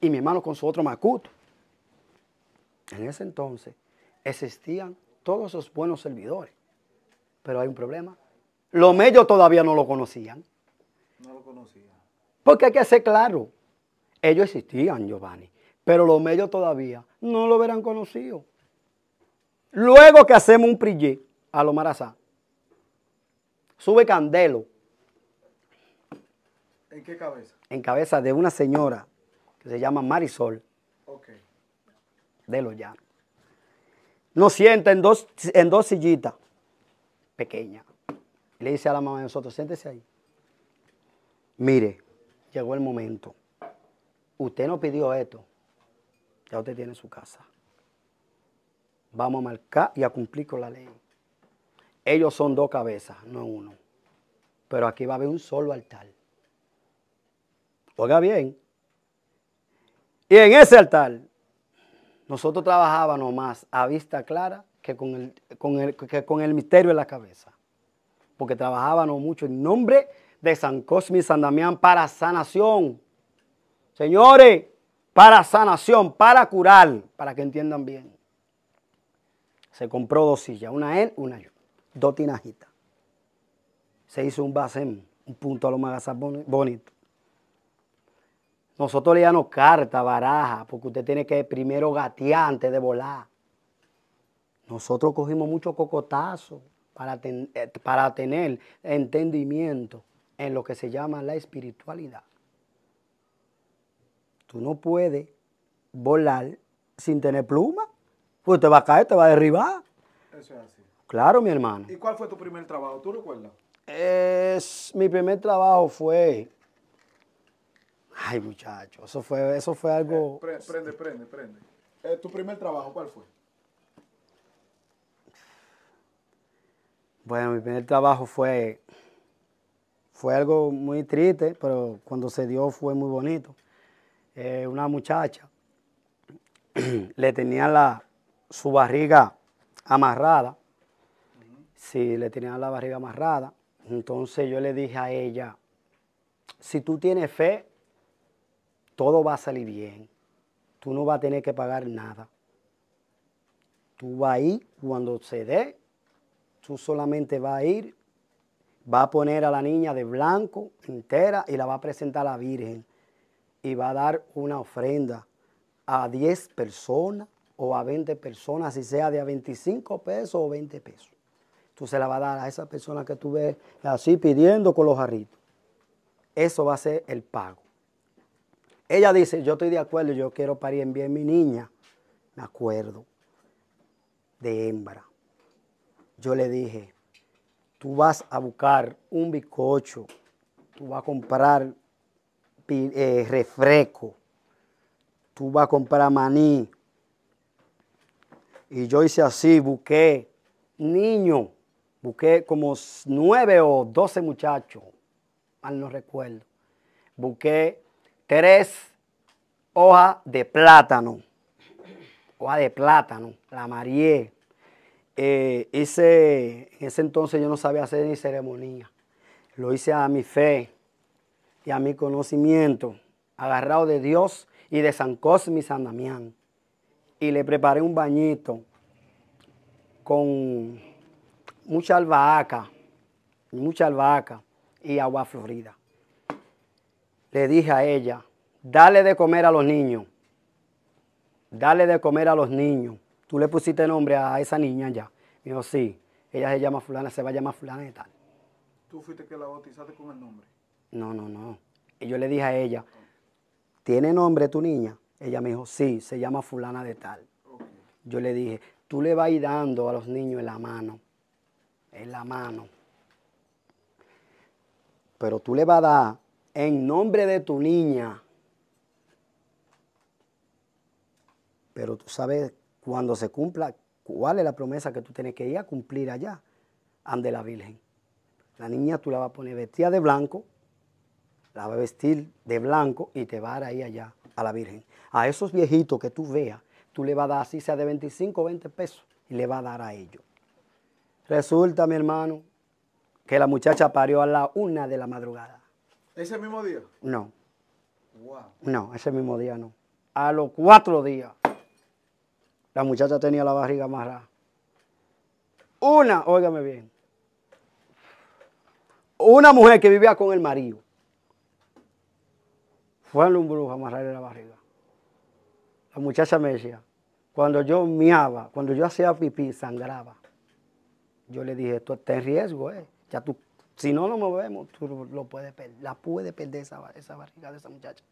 y mi hermano con su otro macuto. En ese entonces existían todos esos buenos servidores. Pero hay un problema. Los medios todavía no lo conocían. No lo conocían. Porque hay que ser claro. Ellos existían, Giovanni. Pero los medios todavía no lo hubieran conocido. Luego que hacemos un prillé a los sube Candelo ¿En qué cabeza? En cabeza de una señora que se llama Marisol. Ok. De ya. Nos sienta en dos, en dos sillitas Pequeña. Le dice a la mamá de nosotros, siéntese ahí. Mire, llegó el momento. Usted no pidió esto. Ya usted tiene su casa. Vamos a marcar y a cumplir con la ley. Ellos son dos cabezas, no uno. Pero aquí va a haber un solo altar. Oiga bien. Y en ese altar, nosotros trabajábamos más a vista clara que con el, misterio en la cabeza. Porque trabajábamos mucho en nombre de San Cosme y San Damián para sanación. Señores, para sanación, para curar, para que entiendan bien. Se compró dos sillas, una él, una yo, dos tinajitas. Se hizo un basem, un punto a lo más bonito. Nosotros leíamos carta, baraja, porque usted tiene que primero gatear antes de volar. Nosotros cogimos mucho cocotazo para, eh, para tener entendimiento en lo que se llama la espiritualidad. Tú no puedes volar sin tener pluma, pues te va a caer, te va a derribar. Eso es así. Claro, mi hermano. ¿Y cuál fue tu primer trabajo? ¿Tú recuerdas? mi primer trabajo fue Ay, muchacho, eso fue, eso fue algo... Eh, prende, prende, prende. Eh, ¿Tu primer trabajo cuál fue? Bueno, mi primer trabajo fue, fue algo muy triste, pero cuando se dio fue muy bonito. Eh, una muchacha (clears throat) le tenía la, su barriga amarrada, sí, le tenía la barriga amarrada. Entonces yo le dije a ella, si tú tienes fe, todo va a salir bien. Tú no vas a tener que pagar nada. Tú vas a cuando se dé. Tú solamente vas a ir, va a poner a la niña de blanco entera y la va a presentar a la Virgen. Y va a dar una ofrenda a 10 personas o a 20 personas, si sea de a 25 pesos o 20 pesos. Tú se la vas a dar a esa persona que tú ves así pidiendo con los jarritos. Eso va a ser el pago. Ella dice, yo estoy de acuerdo, yo quiero parir bien mi niña. Me acuerdo de hembra. Yo le dije, tú vas a buscar un bizcocho, tú vas a comprar eh, refresco, tú vas a comprar maní. Y yo hice así, busqué niño, busqué como nueve o doce muchachos, mal no recuerdo. Busqué tres hojas de plátano. Hoja de plátano, la marié. Eh, hice, en ese entonces yo no sabía hacer ni ceremonia. Lo hice a mi fe y a mi conocimiento, agarrado de Dios y de San Cosme y San Damián. Y le preparé un bañito con mucha albahaca, mucha albahaca y agua florida le dije a ella, dale de comer a los niños, dale de comer a los niños. Tú le pusiste nombre a esa niña ya. Me dijo, sí, ella se llama fulana, se va a llamar fulana de tal. ¿Tú fuiste que la bautizaste con el nombre? No, no, no. Y yo le dije a ella, ¿tiene nombre tu niña? Ella me dijo, sí, se llama fulana de tal. Yo le dije, tú le vas a ir dando a los niños en la mano, en la mano. Pero tú le vas a dar en nombre de tu niña. Pero tú sabes cuando se cumpla cuál es la promesa que tú tienes que ir a cumplir allá, Ande la Virgen. La niña tú la vas a poner vestida de blanco, la vas a vestir de blanco y te va a dar ahí allá a la Virgen. A esos viejitos que tú veas, tú le vas a dar así sea de 25 o 20 pesos y le vas a dar a ellos. Resulta, mi hermano, que la muchacha parió a la una de la madrugada. ¿Ese mismo día? No. No, ese mismo día no. A los cuatro días, la muchacha tenía la barriga amarrada. Una, óigame bien, una mujer que vivía con el marido fue a un brujo a amarrarle la barriga. La muchacha me decía, cuando yo miaba, cuando yo hacía pipí, sangraba. Yo le dije, tú estás en riesgo, eh. ya tú si no nos movemos, tú lo puedes la puede perder esa, barriga de esa muchacha.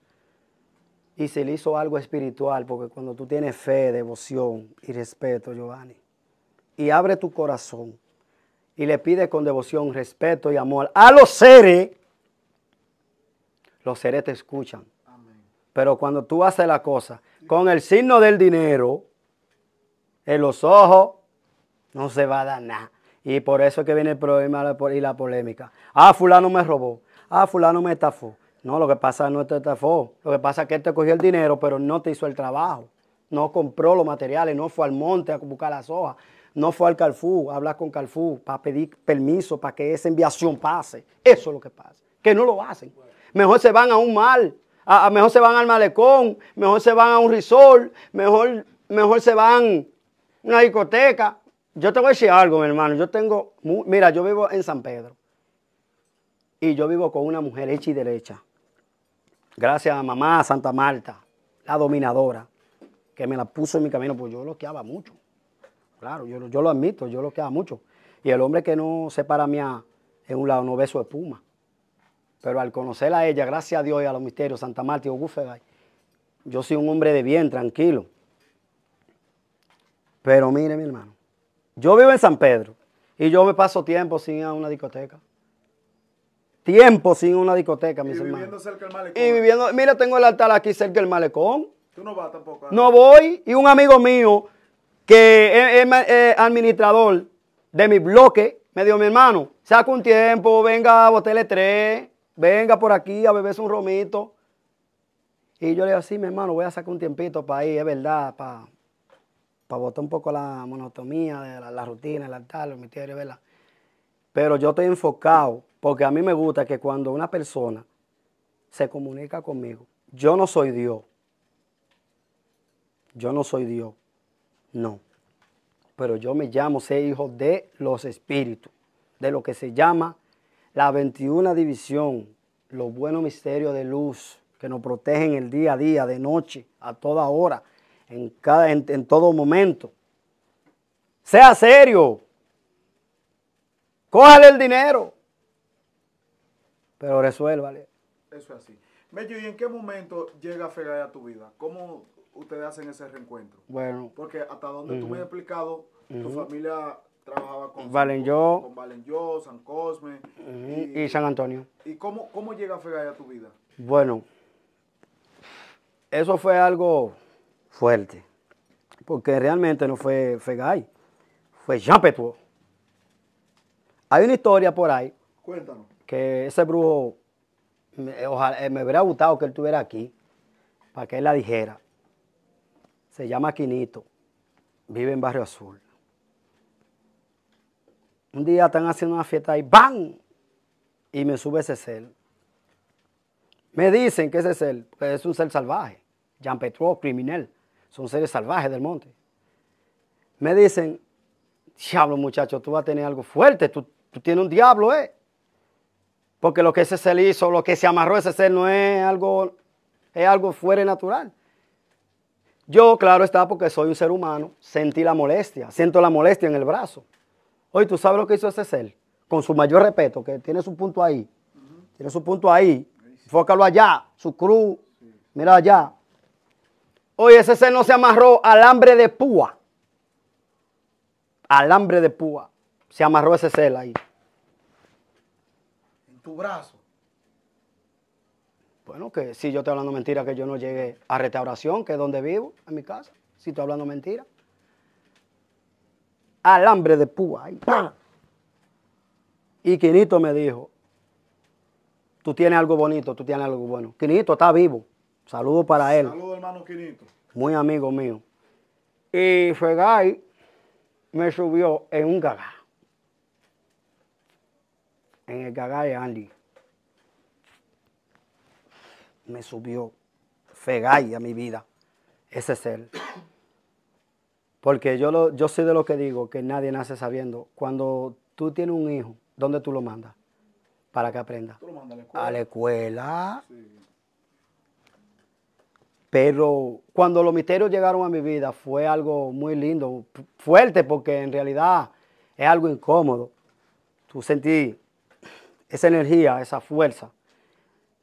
Y se le hizo algo espiritual, porque cuando tú tienes fe, devoción y respeto, Giovanni, y abre tu corazón y le pides con devoción, respeto y amor a los seres, los seres te escuchan. Pero cuando tú haces la cosa con el signo del dinero, en los ojos, no se va a dar nada. Y por eso es que viene el problema y la polémica. Ah, fulano me robó. Ah, fulano me estafó. No, lo que pasa no te estafó. Lo que pasa es que él te cogió el dinero, pero no te hizo el trabajo. No compró los materiales, no fue al monte a buscar las hojas. No fue al Carfú. a hablar con Carfú para pedir permiso para que esa enviación pase. Eso es lo que pasa. Que no lo hacen. Mejor se van a un mal. A, mejor se van al malecón. Mejor se van a un resort. Mejor, mejor se van a una discoteca yo te voy a decir algo, mi hermano. Yo tengo, mira, yo vivo en San Pedro. Y yo vivo con una mujer hecha y derecha. Gracias a mamá, Santa Marta, la dominadora, que me la puso en mi camino, pues yo lo queaba mucho. Claro, yo, lo admito, yo lo queaba mucho. Y el hombre que no se para a mí en un lado no ve su espuma. Pero al conocerla a ella, gracias a Dios y a los misterios, Santa Marta y Ogufegay, yo soy un hombre de bien, tranquilo. Pero mire, mi hermano, yo vivo en San Pedro y yo me paso tiempo sin a una discoteca. Tiempo sin una discoteca, mis y Viviendo cerca del malecón. Y eh. viviendo, mira, tengo el altar aquí cerca del malecón. Tú no vas tampoco. ¿eh? No voy. Y un amigo mío que es, administrador de mi bloque me dijo, mi hermano, saca un tiempo, venga a Botele 3, venga por aquí a beberse un romito. Y yo le digo, sí, mi hermano, voy a sacar un tiempito para ahí, es verdad, para para botar un poco la monotomía, de la, rutina, el altar, los misterios, ¿verdad? Pero yo estoy enfocado, porque a mí me gusta que cuando una persona se comunica conmigo, yo no soy Dios. Yo no soy Dios. No. Pero yo me llamo ser hijo de los espíritus, de lo que se llama la 21 división, los buenos misterios de luz que nos protegen el día a día, de noche, a toda hora en, en, todo momento. Sea serio. Cójale el dinero. Pero resuélvale. Eso es así. Mello, ¿y en qué momento llega Fegaya a tu vida? ¿Cómo ustedes hacen ese reencuentro? Bueno. Porque hasta donde tú me has explicado, tu familia trabajaba con yo con yo San Cosme y, San Antonio. ¿Y cómo, cómo llega Fegaya a tu vida? Bueno, eso fue algo fuerte. Porque realmente no fue, fegay, fue Jean Petuo. Hay una historia por ahí. Cuéntanos. Que ese brujo, eh, me hubiera gustado que él estuviera aquí, para que él la dijera. Se llama Quinito, vive en Barrio Azul. Un día están haciendo una fiesta ahí ¡bam! Y me sube ese cel. Me dicen que ese cel pues, es un cel salvaje, Jean Petro, criminal son seres salvajes del monte. Me dicen, diablo muchacho, tú vas a tener algo fuerte, tú, tú tienes un diablo, ¿eh? Porque lo que ese ser hizo, lo que se amarró ese ser no es algo, es algo fuera natural. Yo, claro estaba porque soy un ser humano, sentí la molestia, siento la molestia en el brazo. Oye, ¿tú sabes lo que hizo ese ser? Con su mayor respeto, que tiene su punto ahí, tiene su punto ahí, enfócalo allá, su cruz, mira allá. Oye, ese cel no se amarró alambre de púa. Alambre de púa. Se amarró ese cel ahí. En tu brazo. Bueno, que si yo estoy hablando mentira, que yo no llegué a restauración, que es donde vivo, en mi casa. Si estoy hablando mentira. Alambre de púa ahí. Y Quinito me dijo, tú tienes algo bonito, tú tienes algo bueno. Quinito está vivo. Saludos para él. Saludos, hermano Quinito. Muy amigo mío. Y Fegay me subió en un gagá. En el gagá de Andy. Me subió Fegay a mi vida. Ese es él. Porque yo, lo, yo sé de lo que digo, que nadie nace sabiendo. Cuando tú tienes un hijo, ¿dónde tú lo mandas? Para que aprenda. a la escuela. A la escuela. Sí. Pero cuando los misterios llegaron a mi vida fue algo muy lindo, fuerte, porque en realidad es algo incómodo. Tú sentí esa energía, esa fuerza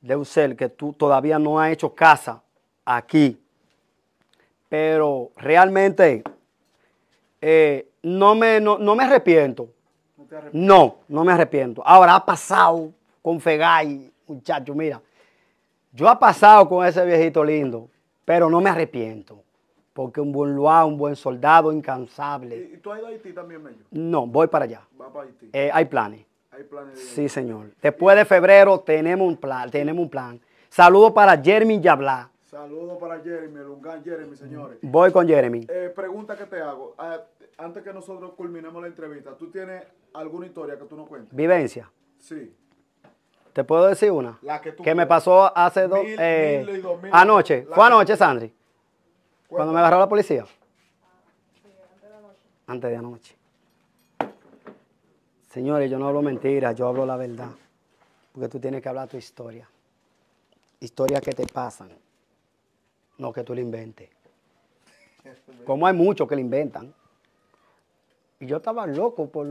de un ser que tú todavía no has hecho casa aquí. Pero realmente eh, no, me, no, me arrepiento. No, no, me arrepiento. Ahora ha pasado con Fegay, muchacho, mira. Yo ha pasado con ese viejito lindo. Pero no me arrepiento, porque un buen luá, un buen soldado incansable. ¿Y tú has ido a Haití también, Mello? No, voy para allá. ¿Va para Haití? Eh, hay planes. ¿Hay planes? Sí, señor. Después de febrero tenemos un plan. Tenemos un plan. Saludos para Jeremy Yablá. Saludos para Jeremy, el Ungan Jeremy, señores. Voy con Jeremy. Eh, pregunta que te hago. Ah, antes que nosotros culminemos la entrevista, ¿tú tienes alguna historia que tú no cuentes? Vivencia. Sí. ¿Te puedo decir una? La que, tú que me pasó hace dos... Eh, anoche. Fue anoche, Sandri. Cuando me agarró la policía. Sí, Antes de anoche. Antes de anoche. Señores, yo no hablo mentiras, yo hablo la verdad. Porque tú tienes que hablar tu historia. Historia que te pasan. No que tú la inventes. Como hay muchos que la inventan. Y yo estaba loco por...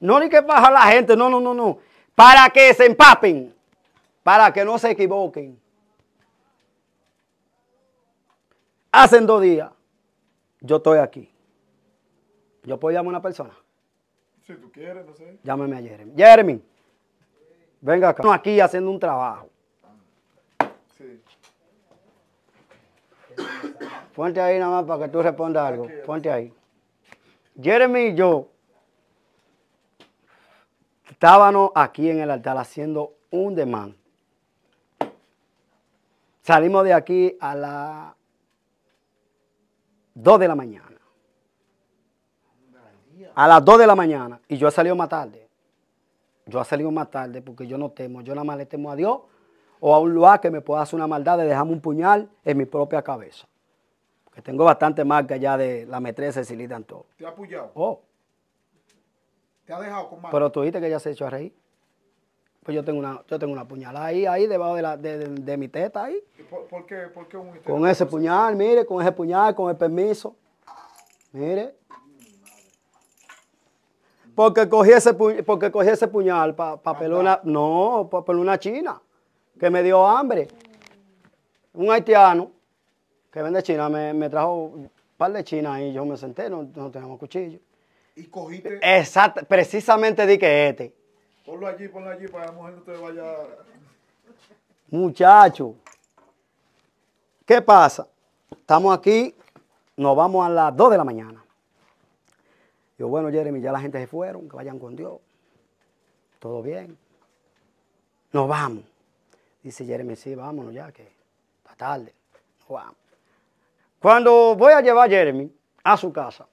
No ni que baja la gente, no, no, no, no para que se empapen, para que no se equivoquen. Hacen dos días, yo estoy aquí. Yo puedo llamar a una persona. Si tú quieres, no sé. Llámame a Jeremy. Jeremy, venga acá. Estamos aquí haciendo un trabajo. Sí. Ponte ahí nada más para que tú respondas algo. Ponte ahí. Jeremy y yo estábamos aquí en el altar haciendo un demand. Salimos de aquí a las 2 de la mañana. A las 2 de la mañana. Y yo he salido más tarde. Yo he salido más tarde porque yo no temo. Yo nada más le temo a Dios o a un lugar que me pueda hacer una maldad de dejarme un puñal en mi propia cabeza. Porque tengo bastante marca ya de la metresa de Silita todo. ¿Te ha apoyado? Oh. Te ha dejado Pero tú viste que ella se echó a reír. Pues yo tengo una, yo tengo una puñalada ahí, ahí debajo de, mi teta ahí. por, qué, por qué Con ese puñal, mire, con ese puñal, con el permiso. Mire. Porque cogí ese, porque cogí ese puñal para pa pelona, no, para una china, que me dio hambre. Un haitiano que vende china me, trajo un par de china y yo me senté, no, no cuchillo. Y cogiste. Exacto, precisamente di que este. Ponlo allí, ponlo allí para que la mujer no vaya. Muchacho. ¿Qué pasa? Estamos aquí, nos vamos a las 2 de la mañana. Yo, bueno, Jeremy, ya la gente se fueron, que vayan con Dios. Todo bien. Nos vamos. Dice Jeremy, sí, vámonos ya, que está tarde. Nos vamos. Cuando voy a llevar a Jeremy a su casa,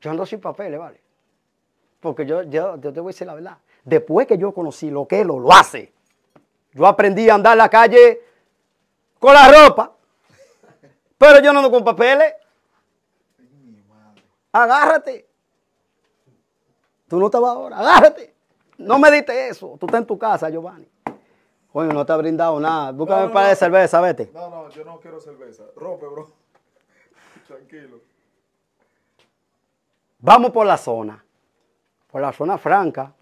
yo ando sin papeles, ¿vale? Porque yo, yo, te voy a decir la verdad. Después que yo conocí lo que lo, lo hace, yo aprendí a andar en la calle con la ropa, pero yo no ando con papeles. Agárrate. Tú no vas ahora, agárrate. No me diste eso. Tú estás en tu casa, Giovanni. Coño, no te ha brindado nada. Búscame para de cerveza, vete. No, no, yo no quiero cerveza. Rompe, bro. (laughs) Tranquilo. Vamos por la zona, por la zona franca,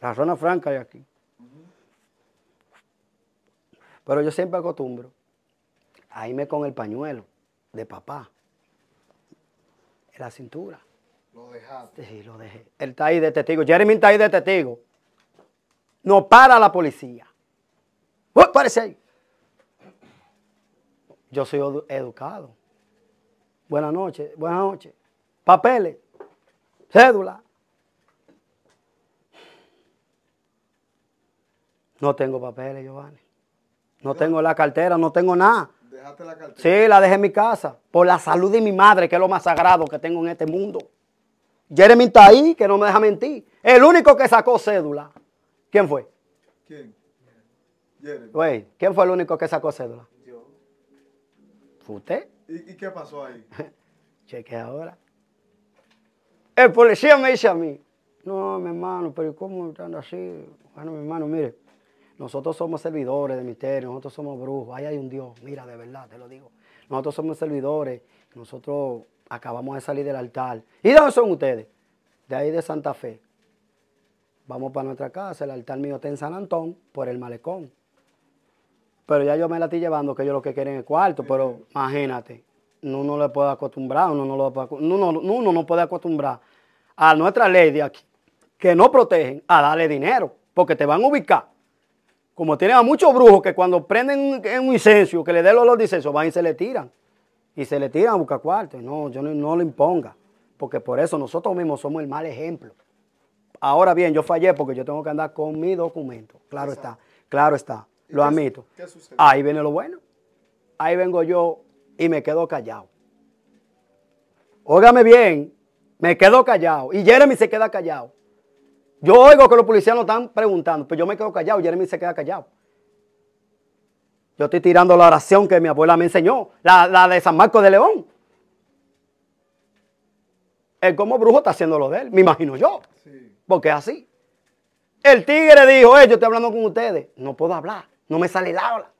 la zona franca de aquí. Pero yo siempre acostumbro a irme con el pañuelo de papá en la cintura. Lo dejaste. Sí, lo dejé. Él está ahí de testigo. Jeremy está ahí de testigo. No para la policía. ¡Uy, ¡Oh, ahí! Yo soy educado. Buenas noches, buenas noches papeles, cédula. No tengo papeles, Giovanni. No tengo la cartera, no tengo nada. ¿Dejaste la cartera? Sí, la dejé en mi casa. Por la salud de mi madre, que es lo más sagrado que tengo en este mundo. Jeremy está ahí, que no me deja mentir. El único que sacó cédula. ¿Quién fue? ¿Quién? Jeremy. ¿quién fue el único que sacó cédula? Yo. ¿Fue usted? ¿Y, y qué pasó ahí? (laughs) Cheque ahora. El policía me dice a mí, no, mi hermano, pero ¿cómo están así? Bueno, mi hermano, mire, nosotros somos servidores de misterio, nosotros somos brujos, ahí hay un Dios, mira, de verdad, te lo digo. Nosotros somos servidores, nosotros acabamos de salir del altar. ¿Y dónde son ustedes? De ahí de Santa Fe. Vamos para nuestra casa, el altar mío está en San Antón, por el malecón. Pero ya yo me la estoy llevando, que yo lo que quieren es cuarto, pero imagínate no uno le puede acostumbrar, uno no, lo puede, uno, no puede acostumbrar a nuestra ley de aquí, que no protegen, a darle dinero, porque te van a ubicar. Como tienen a muchos brujos que cuando prenden un incenso, que le den los licencios, van y se le tiran. Y se le tiran a buscar cuartos. No, yo no, lo imponga, porque por eso nosotros mismos somos el mal ejemplo. Ahora bien, yo fallé porque yo tengo que andar con mi documento. Claro está, claro está, lo admito. Ahí viene lo bueno. Ahí vengo yo y me quedo callado. Óigame bien, me quedo callado. Y Jeremy se queda callado. Yo oigo que los policías no están preguntando, pero yo me quedo callado. Jeremy se queda callado. Yo estoy tirando la oración que mi abuela me enseñó, la, de San Marcos de León. Él como brujo está haciendo lo de él, me imagino yo. Porque es así. El tigre dijo, eh, yo estoy hablando con ustedes. No puedo hablar, no me sale el habla.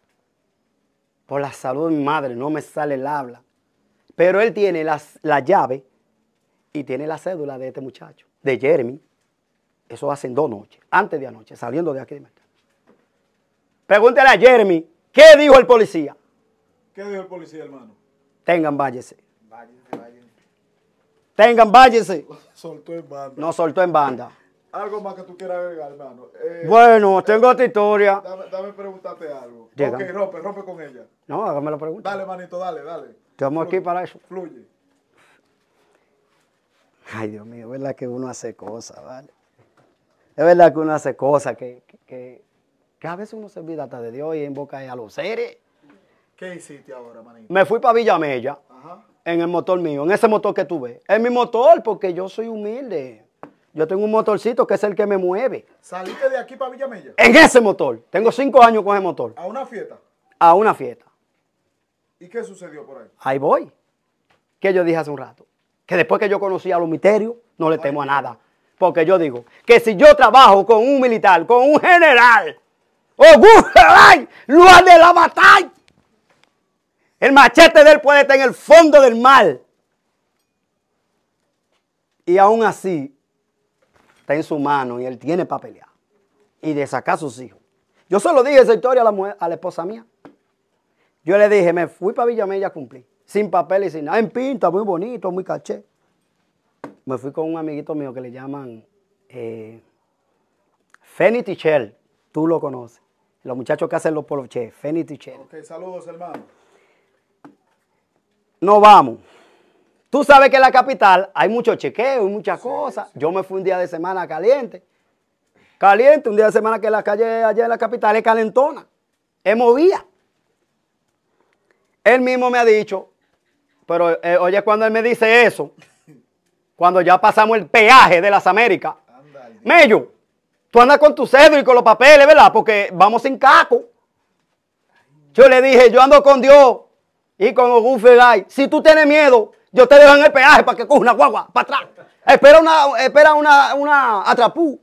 Por la salud de mi madre, no me sale el habla. Pero él tiene la llave y tiene la cédula de este muchacho, de Jeremy. Eso hace dos noches, antes de anoche, saliendo de aquí de mercado. a Jeremy, ¿qué dijo el policía? ¿Qué dijo el policía, hermano? Tengan, váyese. Tengan, váyese. (laughs) Soltó en banda. No soltó en banda. Algo más que tú quieras agregar, hermano. Eh, bueno, eh, tengo otra historia. Dame, dame preguntarte algo. Llega. Ok, rompe, rompe con ella. No, hágame la pregunta. Dale, manito, dale, dale. Estamos aquí para eso. Fluye. Ay, Dios mío, es verdad que uno hace cosas, ¿vale? Es verdad que uno hace cosas que, que, que a veces uno se olvida hasta de Dios y invoca a los seres. ¿Qué hiciste ahora, manito? Me fui para Villamella Ajá. en el motor mío, en ese motor que tú ves. Es mi motor porque yo soy humilde. Yo tengo un motorcito que es el que me mueve. ¿Saliste de aquí para Villamella? En ese motor. Tengo cinco años con ese motor. ¿A una fiesta? A una fiesta. ¿Y qué sucedió por ahí? Ahí voy. Que yo dije hace un rato. Que después que yo conocí a los misterios, no le temo a nada. Porque yo digo que si yo trabajo con un militar, con un general, o un lo de la batalla. El machete de él puede estar en el fondo del mal. Y aún así, está en su mano y él tiene para y de sacar a sus hijos. Yo solo dije esa historia a la, esposa mía. Yo le dije, me fui para Villamella a cumplir, sin papel y sin nada, en pinta, muy bonito, muy caché. Me fui con un amiguito mío que le llaman eh, Tichel, tú lo conoces. Los muchachos que hacen los poloches, Fenny Tichel. Ok, saludos hermano. Nos vamos. Tú sabes que en la capital hay mucho chequeo y muchas cosas. Yo me fui un día de semana caliente. Caliente, un día de semana que la calle allá en la capital es calentona. Es movida. Él mismo me ha dicho, pero eh, oye, cuando él me dice eso, cuando ya pasamos el peaje de las Américas, Mello, tú andas con tu cedro y con los papeles, ¿verdad? Porque vamos sin caco. Yo le dije, yo ando con Dios y con los Si tú tienes miedo, yo te dejo en el peaje para que coja una guagua para atrás. Espera una, espera una, atrapú.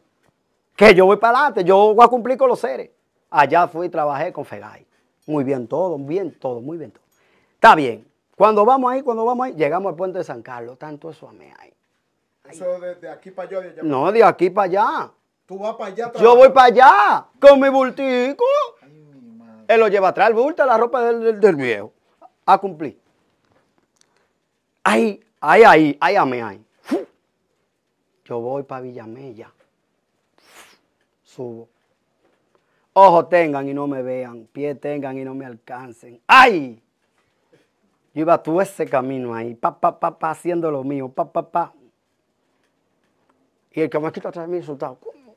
Que yo voy para adelante, yo voy a cumplir con los seres. Allá fui, y trabajé con Fegay. Muy bien todo, bien todo, muy bien todo. Está bien. Cuando vamos ahí, cuando vamos ahí, llegamos al puente de San Carlos. Tanto eso a mí ahí. Eso de, aquí para allá. No, de aquí para allá. Tú vas para allá. Yo voy para allá con mi bultico. Él lo lleva atrás, el bulto, la ropa del viejo. A cumplir ay, ay, ay, ay, ay. Yo voy para Villamella. Subo. Ojo, tengan y no me vean, pie tengan y no me alcancen. ¡Ay! Yo iba todo ese camino ahí, pa, pa, pa, pa, haciendo lo mío, pa, pa, pa. Y el camachito atrás de mí insultado, ¿cómo?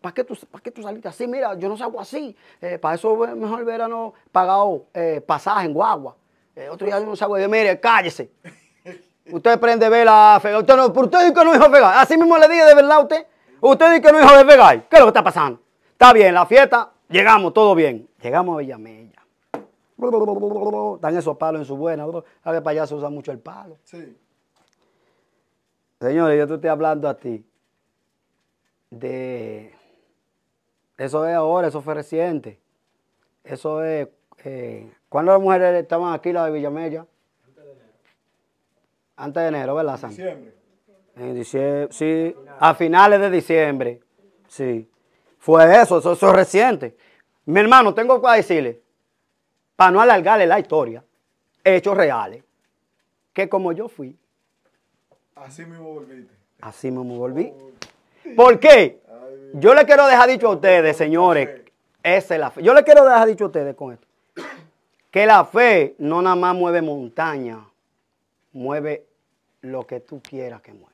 ¿Para qué, tú, tú saliste así? Mira, yo no salgo así. Eh, para eso mejor verano pagado eh, pasaje en guagua. El eh, otro día uno sabe de mire, cállese. (laughs) Usted prende vela, fega. Usted, no, usted dice que no hijo pegar, Así mismo le diga de verdad a usted. Usted dice que no hijo de pegar. ¿Qué es lo que está pasando? Está bien, la fiesta, llegamos, todo bien. Llegamos a Villamella. Dan esos palos en su buena. ver para allá se usa mucho el palo. Sí. Señores, yo estoy hablando a ti de. Eso es ahora, eso fue reciente. Eso es. Eh, ¿Cuándo las mujeres estaban aquí, las de Villamella? Antes de enero. Antes de enero, ¿verdad, En diciembre, sí, a finales de diciembre. Sí. Fue eso, eso, es reciente. Mi hermano, tengo que decirle, para no alargarle la historia, hechos reales, que como yo fui. Así mismo volví, Así mismo volví. Oh. ¿Por qué? Yo le quiero dejar dicho a ustedes, señores, la Yo le quiero dejar dicho a ustedes con esto que la fe no nada más mueve montaña, mueve lo que tú quieras que mueva.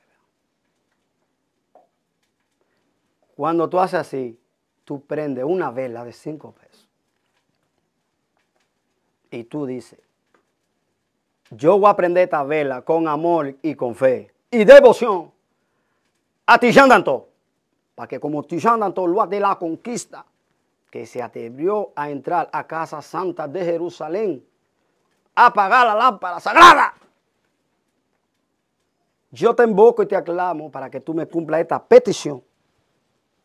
Cuando tú haces así, tú prendes una vela de cinco pesos. Y tú dices, yo voy a prender esta vela con amor y con fe y devoción a Tijandanto, para que como Tijandanto lo de la conquista, que se atrevió a entrar a Casa Santa de Jerusalén a apagar la lámpara sagrada. Yo te invoco y te aclamo para que tú me cumpla esta petición.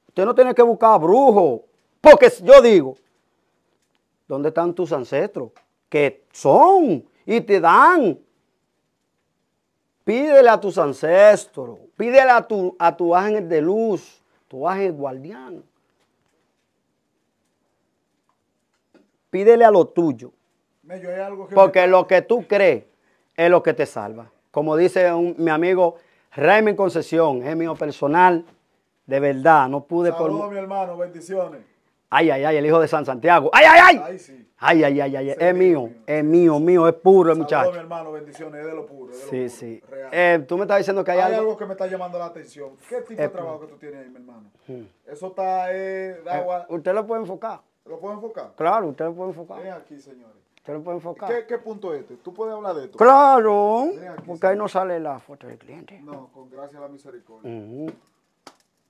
Usted no tiene que buscar brujos, porque yo digo, ¿dónde están tus ancestros? Que son y te dan. Pídele a tus ancestros, pídele a tu, a tu ángel de luz, tu ángel guardián pídele a lo tuyo. porque lo que tú crees es lo que te salva. Como dice un, mi amigo Raymond Concesión, es mío personal, de verdad, no pude Saludo, mi hermano, bendiciones. Ay, ay, ay, el hijo de San Santiago. ¡Ay, ay, ay! Ay, sí. ay, ay, ay, ay. Es, mío, es mío, mío, es puro el muchacho. mi hermano, bendiciones, es de lo puro. lo sí, sí. Eh, tú me estás diciendo que hay, hay algo... que me está llamando la atención. ¿Qué tipo eh, de trabajo que tú tienes ahí, mi hermano? Hmm. Eso está, eh, de agua. usted lo puede enfocar. ¿Lo puedo enfocar? Claro, usted lo puede enfocar. Ven aquí, señores. Usted lo puede enfocar. ¿Qué, ¿Qué, punto es este? ¿Tú puedes hablar de esto? Claro, porque ahí no sale la foto del cliente. No, con gracia a la misericordia.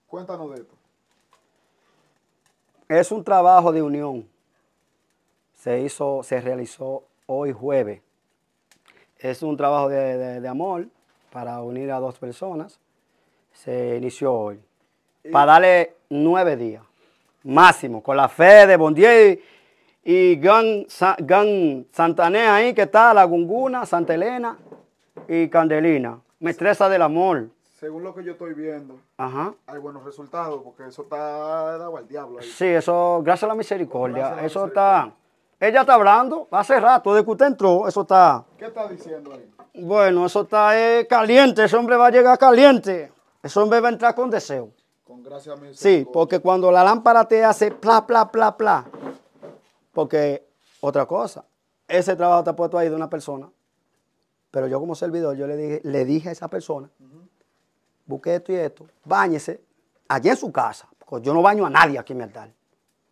Cuéntanos de esto. Es un trabajo de unión. Se hizo, se realizó hoy jueves. Es un trabajo de, de, amor para unir a dos personas. Se inició hoy. Para darle nueve días. Máximo, con la fe de Bondier y Gan, ahí que está, La Gunguna, Santa Elena y Candelina. Maestresa del amor. Según lo que yo estoy viendo, hay buenos resultados, porque eso está dado al diablo. Ahí. Sí, eso, gracias a la misericordia, eso está... Ella está hablando hace rato, de que usted entró, eso está... ¿Qué está diciendo ahí? Bueno, eso está caliente, ese hombre va a llegar caliente, ese hombre va a entrar con deseo. Con gracia Sí, porque cuando la lámpara te hace pla, pla, pla, pla, porque otra cosa, ese trabajo está puesto ahí de una persona, pero yo como servidor, yo le dije, le dije a esa persona, busque esto y esto, báñese allí en su casa, porque yo no baño a nadie aquí en mi altar.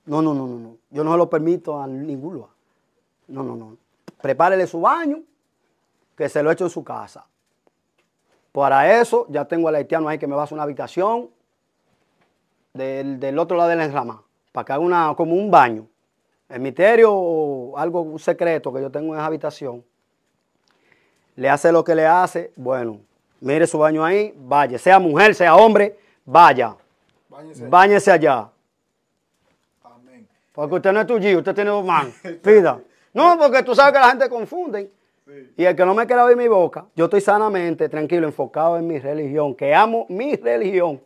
No, no, no, no, no. Yo no se lo permito a ninguno No, no, no. Prepárele su baño, que se lo hecho en su casa. Para eso, ya tengo al haitiano ahí que me va a hacer una habitación, del, otro lado de la enrama, para que haga una, como un baño. El misterio, o algo secreto que yo tengo en esa habitación, le hace lo que le hace, bueno, mire su baño ahí, vaya, sea mujer, sea hombre, vaya, báñese, allá. Porque usted no es tuyo, usted tiene dos manos, (laughs) pida. No, porque tú sabes que la gente confunde. Y el que no me quiera oír mi boca, yo estoy sanamente, tranquilo, enfocado en mi religión, que amo mi religión.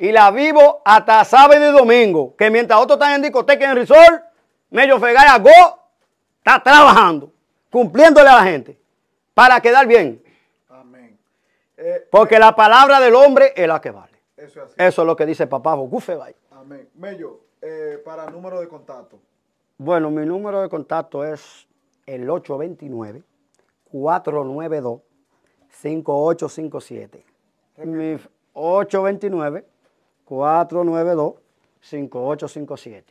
Y la vivo hasta sábado y domingo. Que mientras otros están en discoteca en resort, Mello Fegayagó está trabajando, cumpliéndole a la gente para quedar bien. Amén. Eh, Porque la palabra del hombre es la que vale. Eso es, lo que dice papá Bay. Amén. Mello, eh, para número de contacto. Bueno, mi número de contacto es el 829 492 5857. Mi 829 492-5857.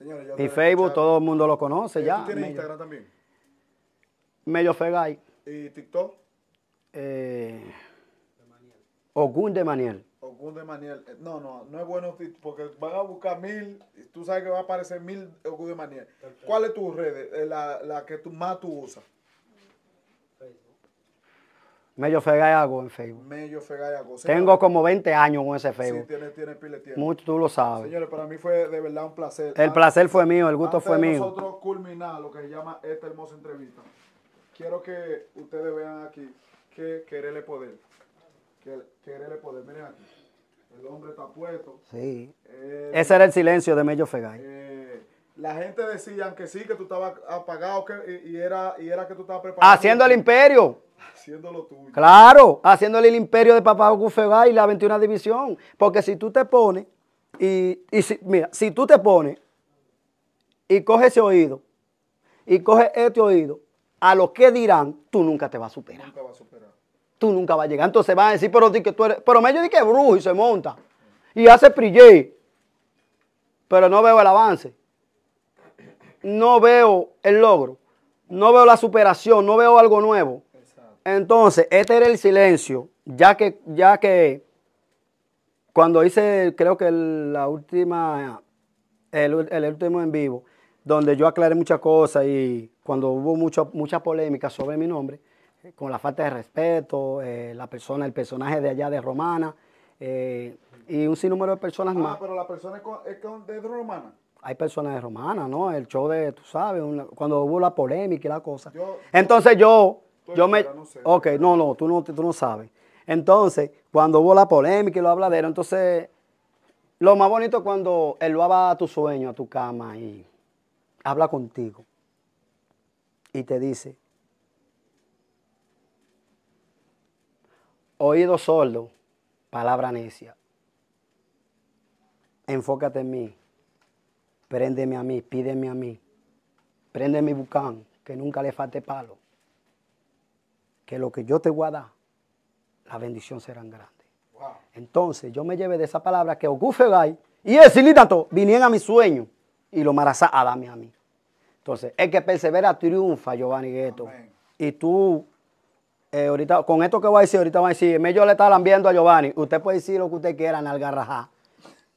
Okay. Y Facebook, todo el mundo lo conoce eh, ya. ¿Tú tienes Instagram también? Mello Fegay. ¿Y TikTok? Eh, Ogun de Maniel. Ogun de Maniel. Eh, no, no, no es bueno porque van a buscar mil, tú sabes que va a aparecer mil Ogun de Maniel. ¿Cuál es tu red? Eh, la, la que más tú usas. Mello hago en Facebook. Mello Tengo como 20 años con ese Facebook. Sí, tiene, pile Mucho, tú lo sabes. Señores, para mí fue de verdad un placer. El placer fue mío, el gusto fue de mío. Nosotros culminar lo que se llama esta hermosa entrevista. Quiero que ustedes vean aquí que quererle poder. Que poder. Miren aquí. El hombre está puesto. Sí. Eh, ese era el silencio de Mello Fegay. Eh, la gente decía que sí, que tú estabas apagado que, era, y era que tú estabas preparado. Haciendo el imperio haciéndolo tuyo. Claro, haciéndole el imperio de Papá Ocufeba y la 21 División. Porque si tú te pones, y, mira, si tú te pones y coge ese oído, y coge este oído, a lo que dirán, tú nunca te vas a superar. Nunca vas a superar. Tú nunca vas a llegar. Entonces van a decir, pero di que tú eres, pero medio di que brujo y se monta. Y hace prillé. Pero no veo el avance. No veo el logro. No veo la superación. No veo algo nuevo. Entonces, este era el silencio, ya que, ya que cuando hice, creo que la última, el, último en vivo, donde yo aclaré muchas cosas y cuando hubo mucha mucha polémica sobre mi nombre, eh, con la falta de respeto, eh, la persona, el personaje de allá de Romana, eh, y un sinnúmero de personas ah, más. pero la persona es, de Romana. Hay personas de Romana, ¿no? El show de, tú sabes, cuando hubo la polémica y la cosa. Entonces yo yo me... ok, no, no, tú no, tú no sabes. Entonces, cuando hubo la polémica y lo habladero, entonces, lo más bonito es cuando él va a tu sueño, a tu cama y habla contigo y te dice, oído sordo, palabra necia, enfócate en mí, préndeme a mí, pídeme a mí, prende mi bucán, que nunca le falte palo que lo que yo te voy a dar, la bendición será grande. Entonces yo me llevé de esa palabra que gay y Esilitato vinieron a mi sueño y lo marazá a darme a mí. Entonces, el que persevera triunfa, Giovanni Gueto. Y tú, eh, ahorita, con esto que voy a decir, ahorita voy a decir, me yo le estaban viendo a Giovanni, usted puede decir lo que usted quiera en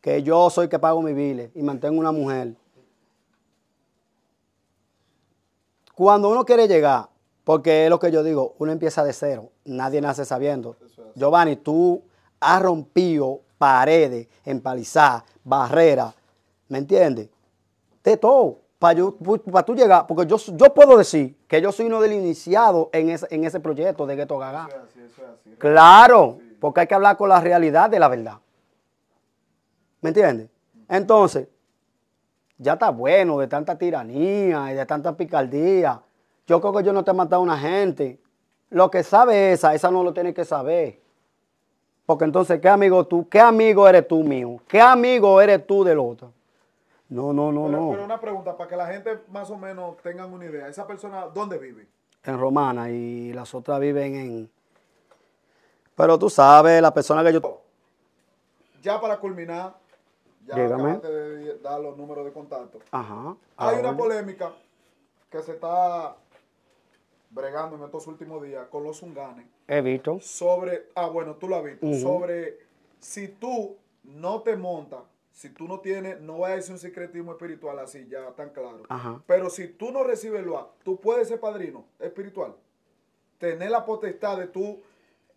que yo soy que pago mi bile y mantengo una mujer. Cuando uno quiere llegar porque es lo que yo digo, uno empieza de cero, nadie nace sabiendo. Giovanni, tú has rompido paredes, empalizadas, barreras, ¿me entiendes? De todo, para, tú llegar, porque yo, yo puedo decir que yo soy uno del iniciado en ese, en ese proyecto de Gueto Gaga. Claro, porque hay que hablar con la realidad de la verdad. ¿Me entiendes? Entonces, ya está bueno de tanta tiranía y de tanta picardía. Yo creo que yo no te he matado a una gente. Lo que sabe esa, esa no lo tiene que saber. Porque entonces, ¿qué amigo tú? ¿Qué amigo eres tú mío? ¿Qué amigo eres tú del otro? No, no, no, no. Pero una pregunta, para que la gente más o menos tengan una idea. ¿Esa persona dónde vive? En Romana y las otras viven en... Pero tú sabes, la persona que yo... Oh. Ya para culminar, ya de dar los números de contacto. Ajá. Hay una polémica que se está bregando en estos últimos días con los unganes. He visto. Sobre, ah, bueno, tú lo has visto. Sobre si tú no te montas, si tú no tienes, no va a decir un sincretismo espiritual así, ya tan claro. Pero si tú no recibes lo tú puedes ser padrino espiritual. Tener la potestad de tú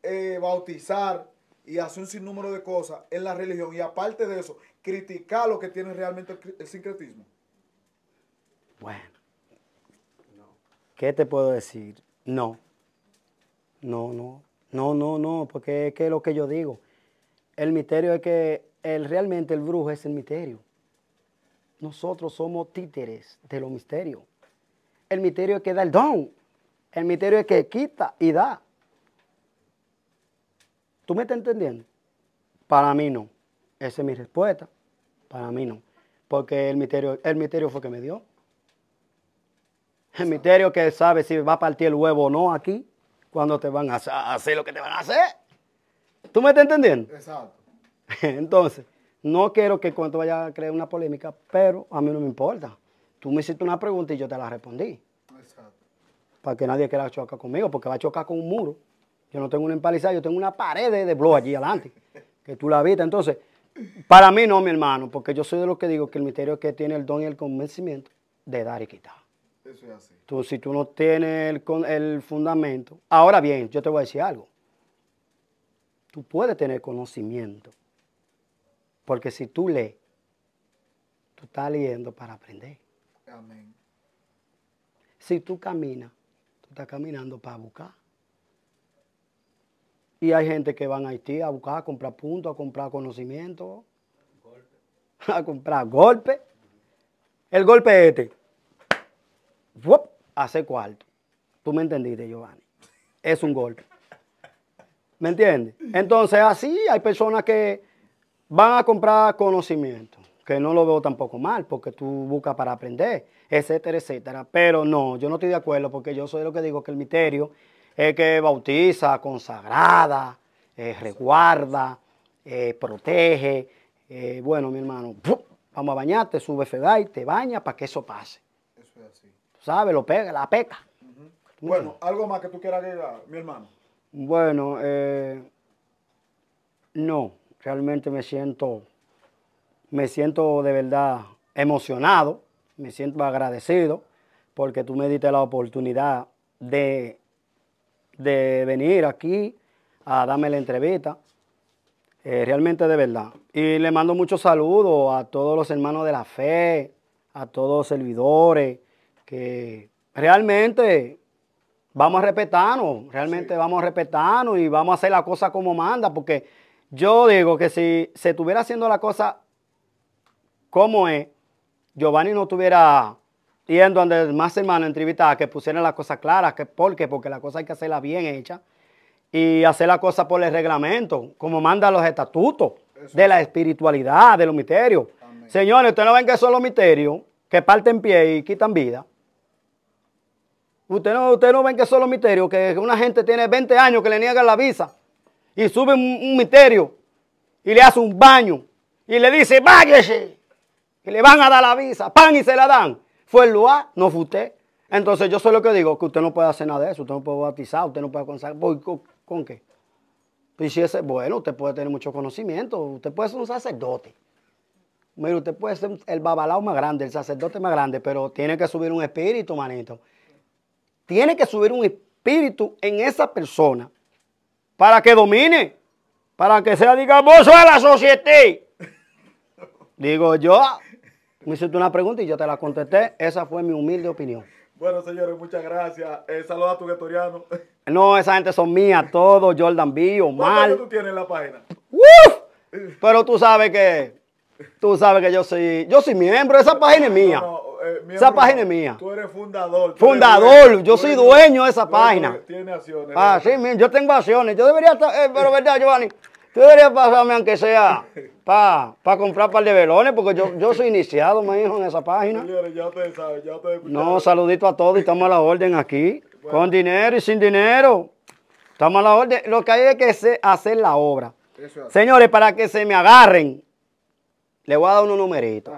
eh, bautizar y hacer un sinnúmero de cosas en la religión. Y aparte de eso, criticar lo que tiene realmente el sincretismo. Bueno. ¿Qué te puedo decir? No. No, no. No, no, no, porque es que lo que yo digo. El misterio es que el, realmente el brujo es el misterio. Nosotros somos títeres de los misterios. El misterio es que da el don. El misterio es que quita y da. ¿Tú me estás entendiendo? Para mí no. Esa es mi respuesta. Para mí no. Porque el misterio, el misterio fue que me dio. El (laughs) Misterio que sabe si va a partir el huevo o no aquí, cuando te van a hacer lo que te van a hacer. ¿Tú me estás entendiendo? Exacto. (laughs) Entonces, no quiero que cuando vaya a crear una polémica, pero a mí no me importa. Tú me hiciste una pregunta y yo te la respondí. Exacto. Para que nadie quiera chocar conmigo, porque va a chocar con un muro. Yo no tengo una empalizada, yo tengo una pared de blog allí adelante, (laughs) que tú la viste. Entonces, para mí no, mi hermano, porque yo soy de los que digo que el misterio es que tiene el don y el convencimiento de dar y quitar. Tú, si tú no tienes el, el fundamento. Ahora bien, yo te voy a decir algo. Tú puedes tener conocimiento. Porque si tú lees, tú estás leyendo para aprender. Amén. Si tú caminas, tú estás caminando para buscar. Y hay gente que van a Haití a buscar, a comprar puntos, a comprar conocimiento, a comprar golpe. (laughs) El golpe este hace cuarto. Tú me entendiste, Giovanni. Es un golpe. ¿Me entiendes? Entonces, así hay personas que van a comprar conocimiento, que no lo veo tampoco mal, porque tú buscas para aprender, etcétera, etcétera. Pero no, yo no estoy de acuerdo, porque yo soy lo que digo que el misterio es que bautiza, consagrada, eh, resguarda, eh, protege. Eh, bueno, mi hermano, vamos a bañarte, sube Fedai, te baña para que eso pase. ¿sabes? Lo pega, la peca. Bueno, algo más que tú quieras agregar, mi hermano. Bueno, eh, no, realmente me siento, me siento de verdad emocionado, me siento agradecido porque tú me diste la oportunidad de, de venir aquí a darme la entrevista. Eh, realmente de verdad. Y le mando muchos saludos a todos los hermanos de la fe, a todos los servidores, que realmente vamos a respetarnos, realmente vamos a respetarnos y vamos a hacer la cosa como manda, porque yo digo que si se estuviera haciendo la cosa como es, Giovanni no estuviera yendo donde más hermanos entrevistadas que pusieran las cosas claras, que por porque la cosa hay que hacerla bien hecha y hacer la cosa por el reglamento, como mandan los estatutos de la espiritualidad, de los misterios. Señores, ustedes no ven que son los misterios, que parten pie y quitan vida. Usted no, usted no ven que son los misterios, que una gente tiene 20 años que le niegan la visa y sube un, misterio y le hace un baño y le dice, váyase, que le van a dar la visa, pan y se la dan. Fue el lugar, no fue usted. Entonces yo soy lo que digo, que usted no puede hacer nada de eso, usted no puede bautizar, usted no puede consagrar. ¿Con, con qué? Pues si bueno, usted puede tener mucho conocimiento, usted puede ser un sacerdote. Mire, usted puede ser el babalao más grande, el sacerdote más grande, pero tiene que subir un espíritu, manito. Tiene que subir un espíritu en esa persona para que domine, para que sea, digamos, de la sociedad. Digo yo, me hiciste una pregunta y yo te la contesté. Esa fue mi humilde opinión. Bueno, señores, muchas gracias. Eh, saludos a tu guetoriano. No, esa gente son mías, todos, Jordan B, Omar. tú tienes la página? ¡Uf! Pero tú sabes que, tú sabes que yo soy, yo soy miembro, esa página es mía. Eh, esa página es mía. Tú eres fundador. fundador, yo soy dueño de esa página. Ah, yo tengo acciones. Yo debería estar, eh, pero verdad, Giovanni, tú deberías pasarme aunque sea (laughs) para pa comprar un par de velones, porque yo, soy iniciado, me hijo, en esa página. No, saludito a todos estamos a la orden aquí. Con dinero y sin dinero. Estamos a la orden. Lo que hay es que hacer la obra. Señores, para que se me agarren, le voy a dar unos numerito,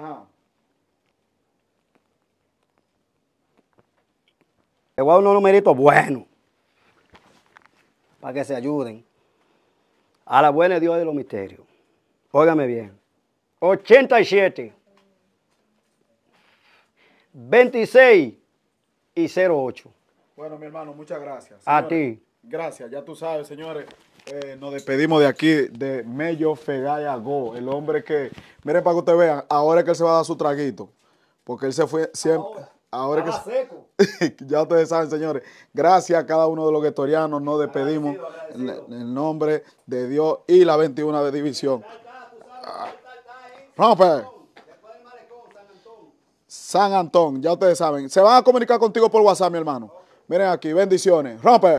Les voy a unos numeritos Para que se ayuden. A la buena Dios de los misterios. Óigame bien. 87. 26 y 08. Bueno, mi hermano, muchas gracias. a ti. Gracias, ya tú sabes, señores. Eh, nos despedimos de aquí de Mello Fegaya el hombre que, miren para que ustedes vean, ahora es que él se va a dar su traguito, porque él se fue siempre, Ahora que (laughs) ya ustedes saben, señores. Gracias a cada uno de los guetorianos. Nos despedimos en el nombre de Dios y la 21 de división. Ah. Rompe. San Antón, ya ustedes saben. Se van a comunicar contigo por WhatsApp, mi hermano. Miren aquí, bendiciones. Rompe.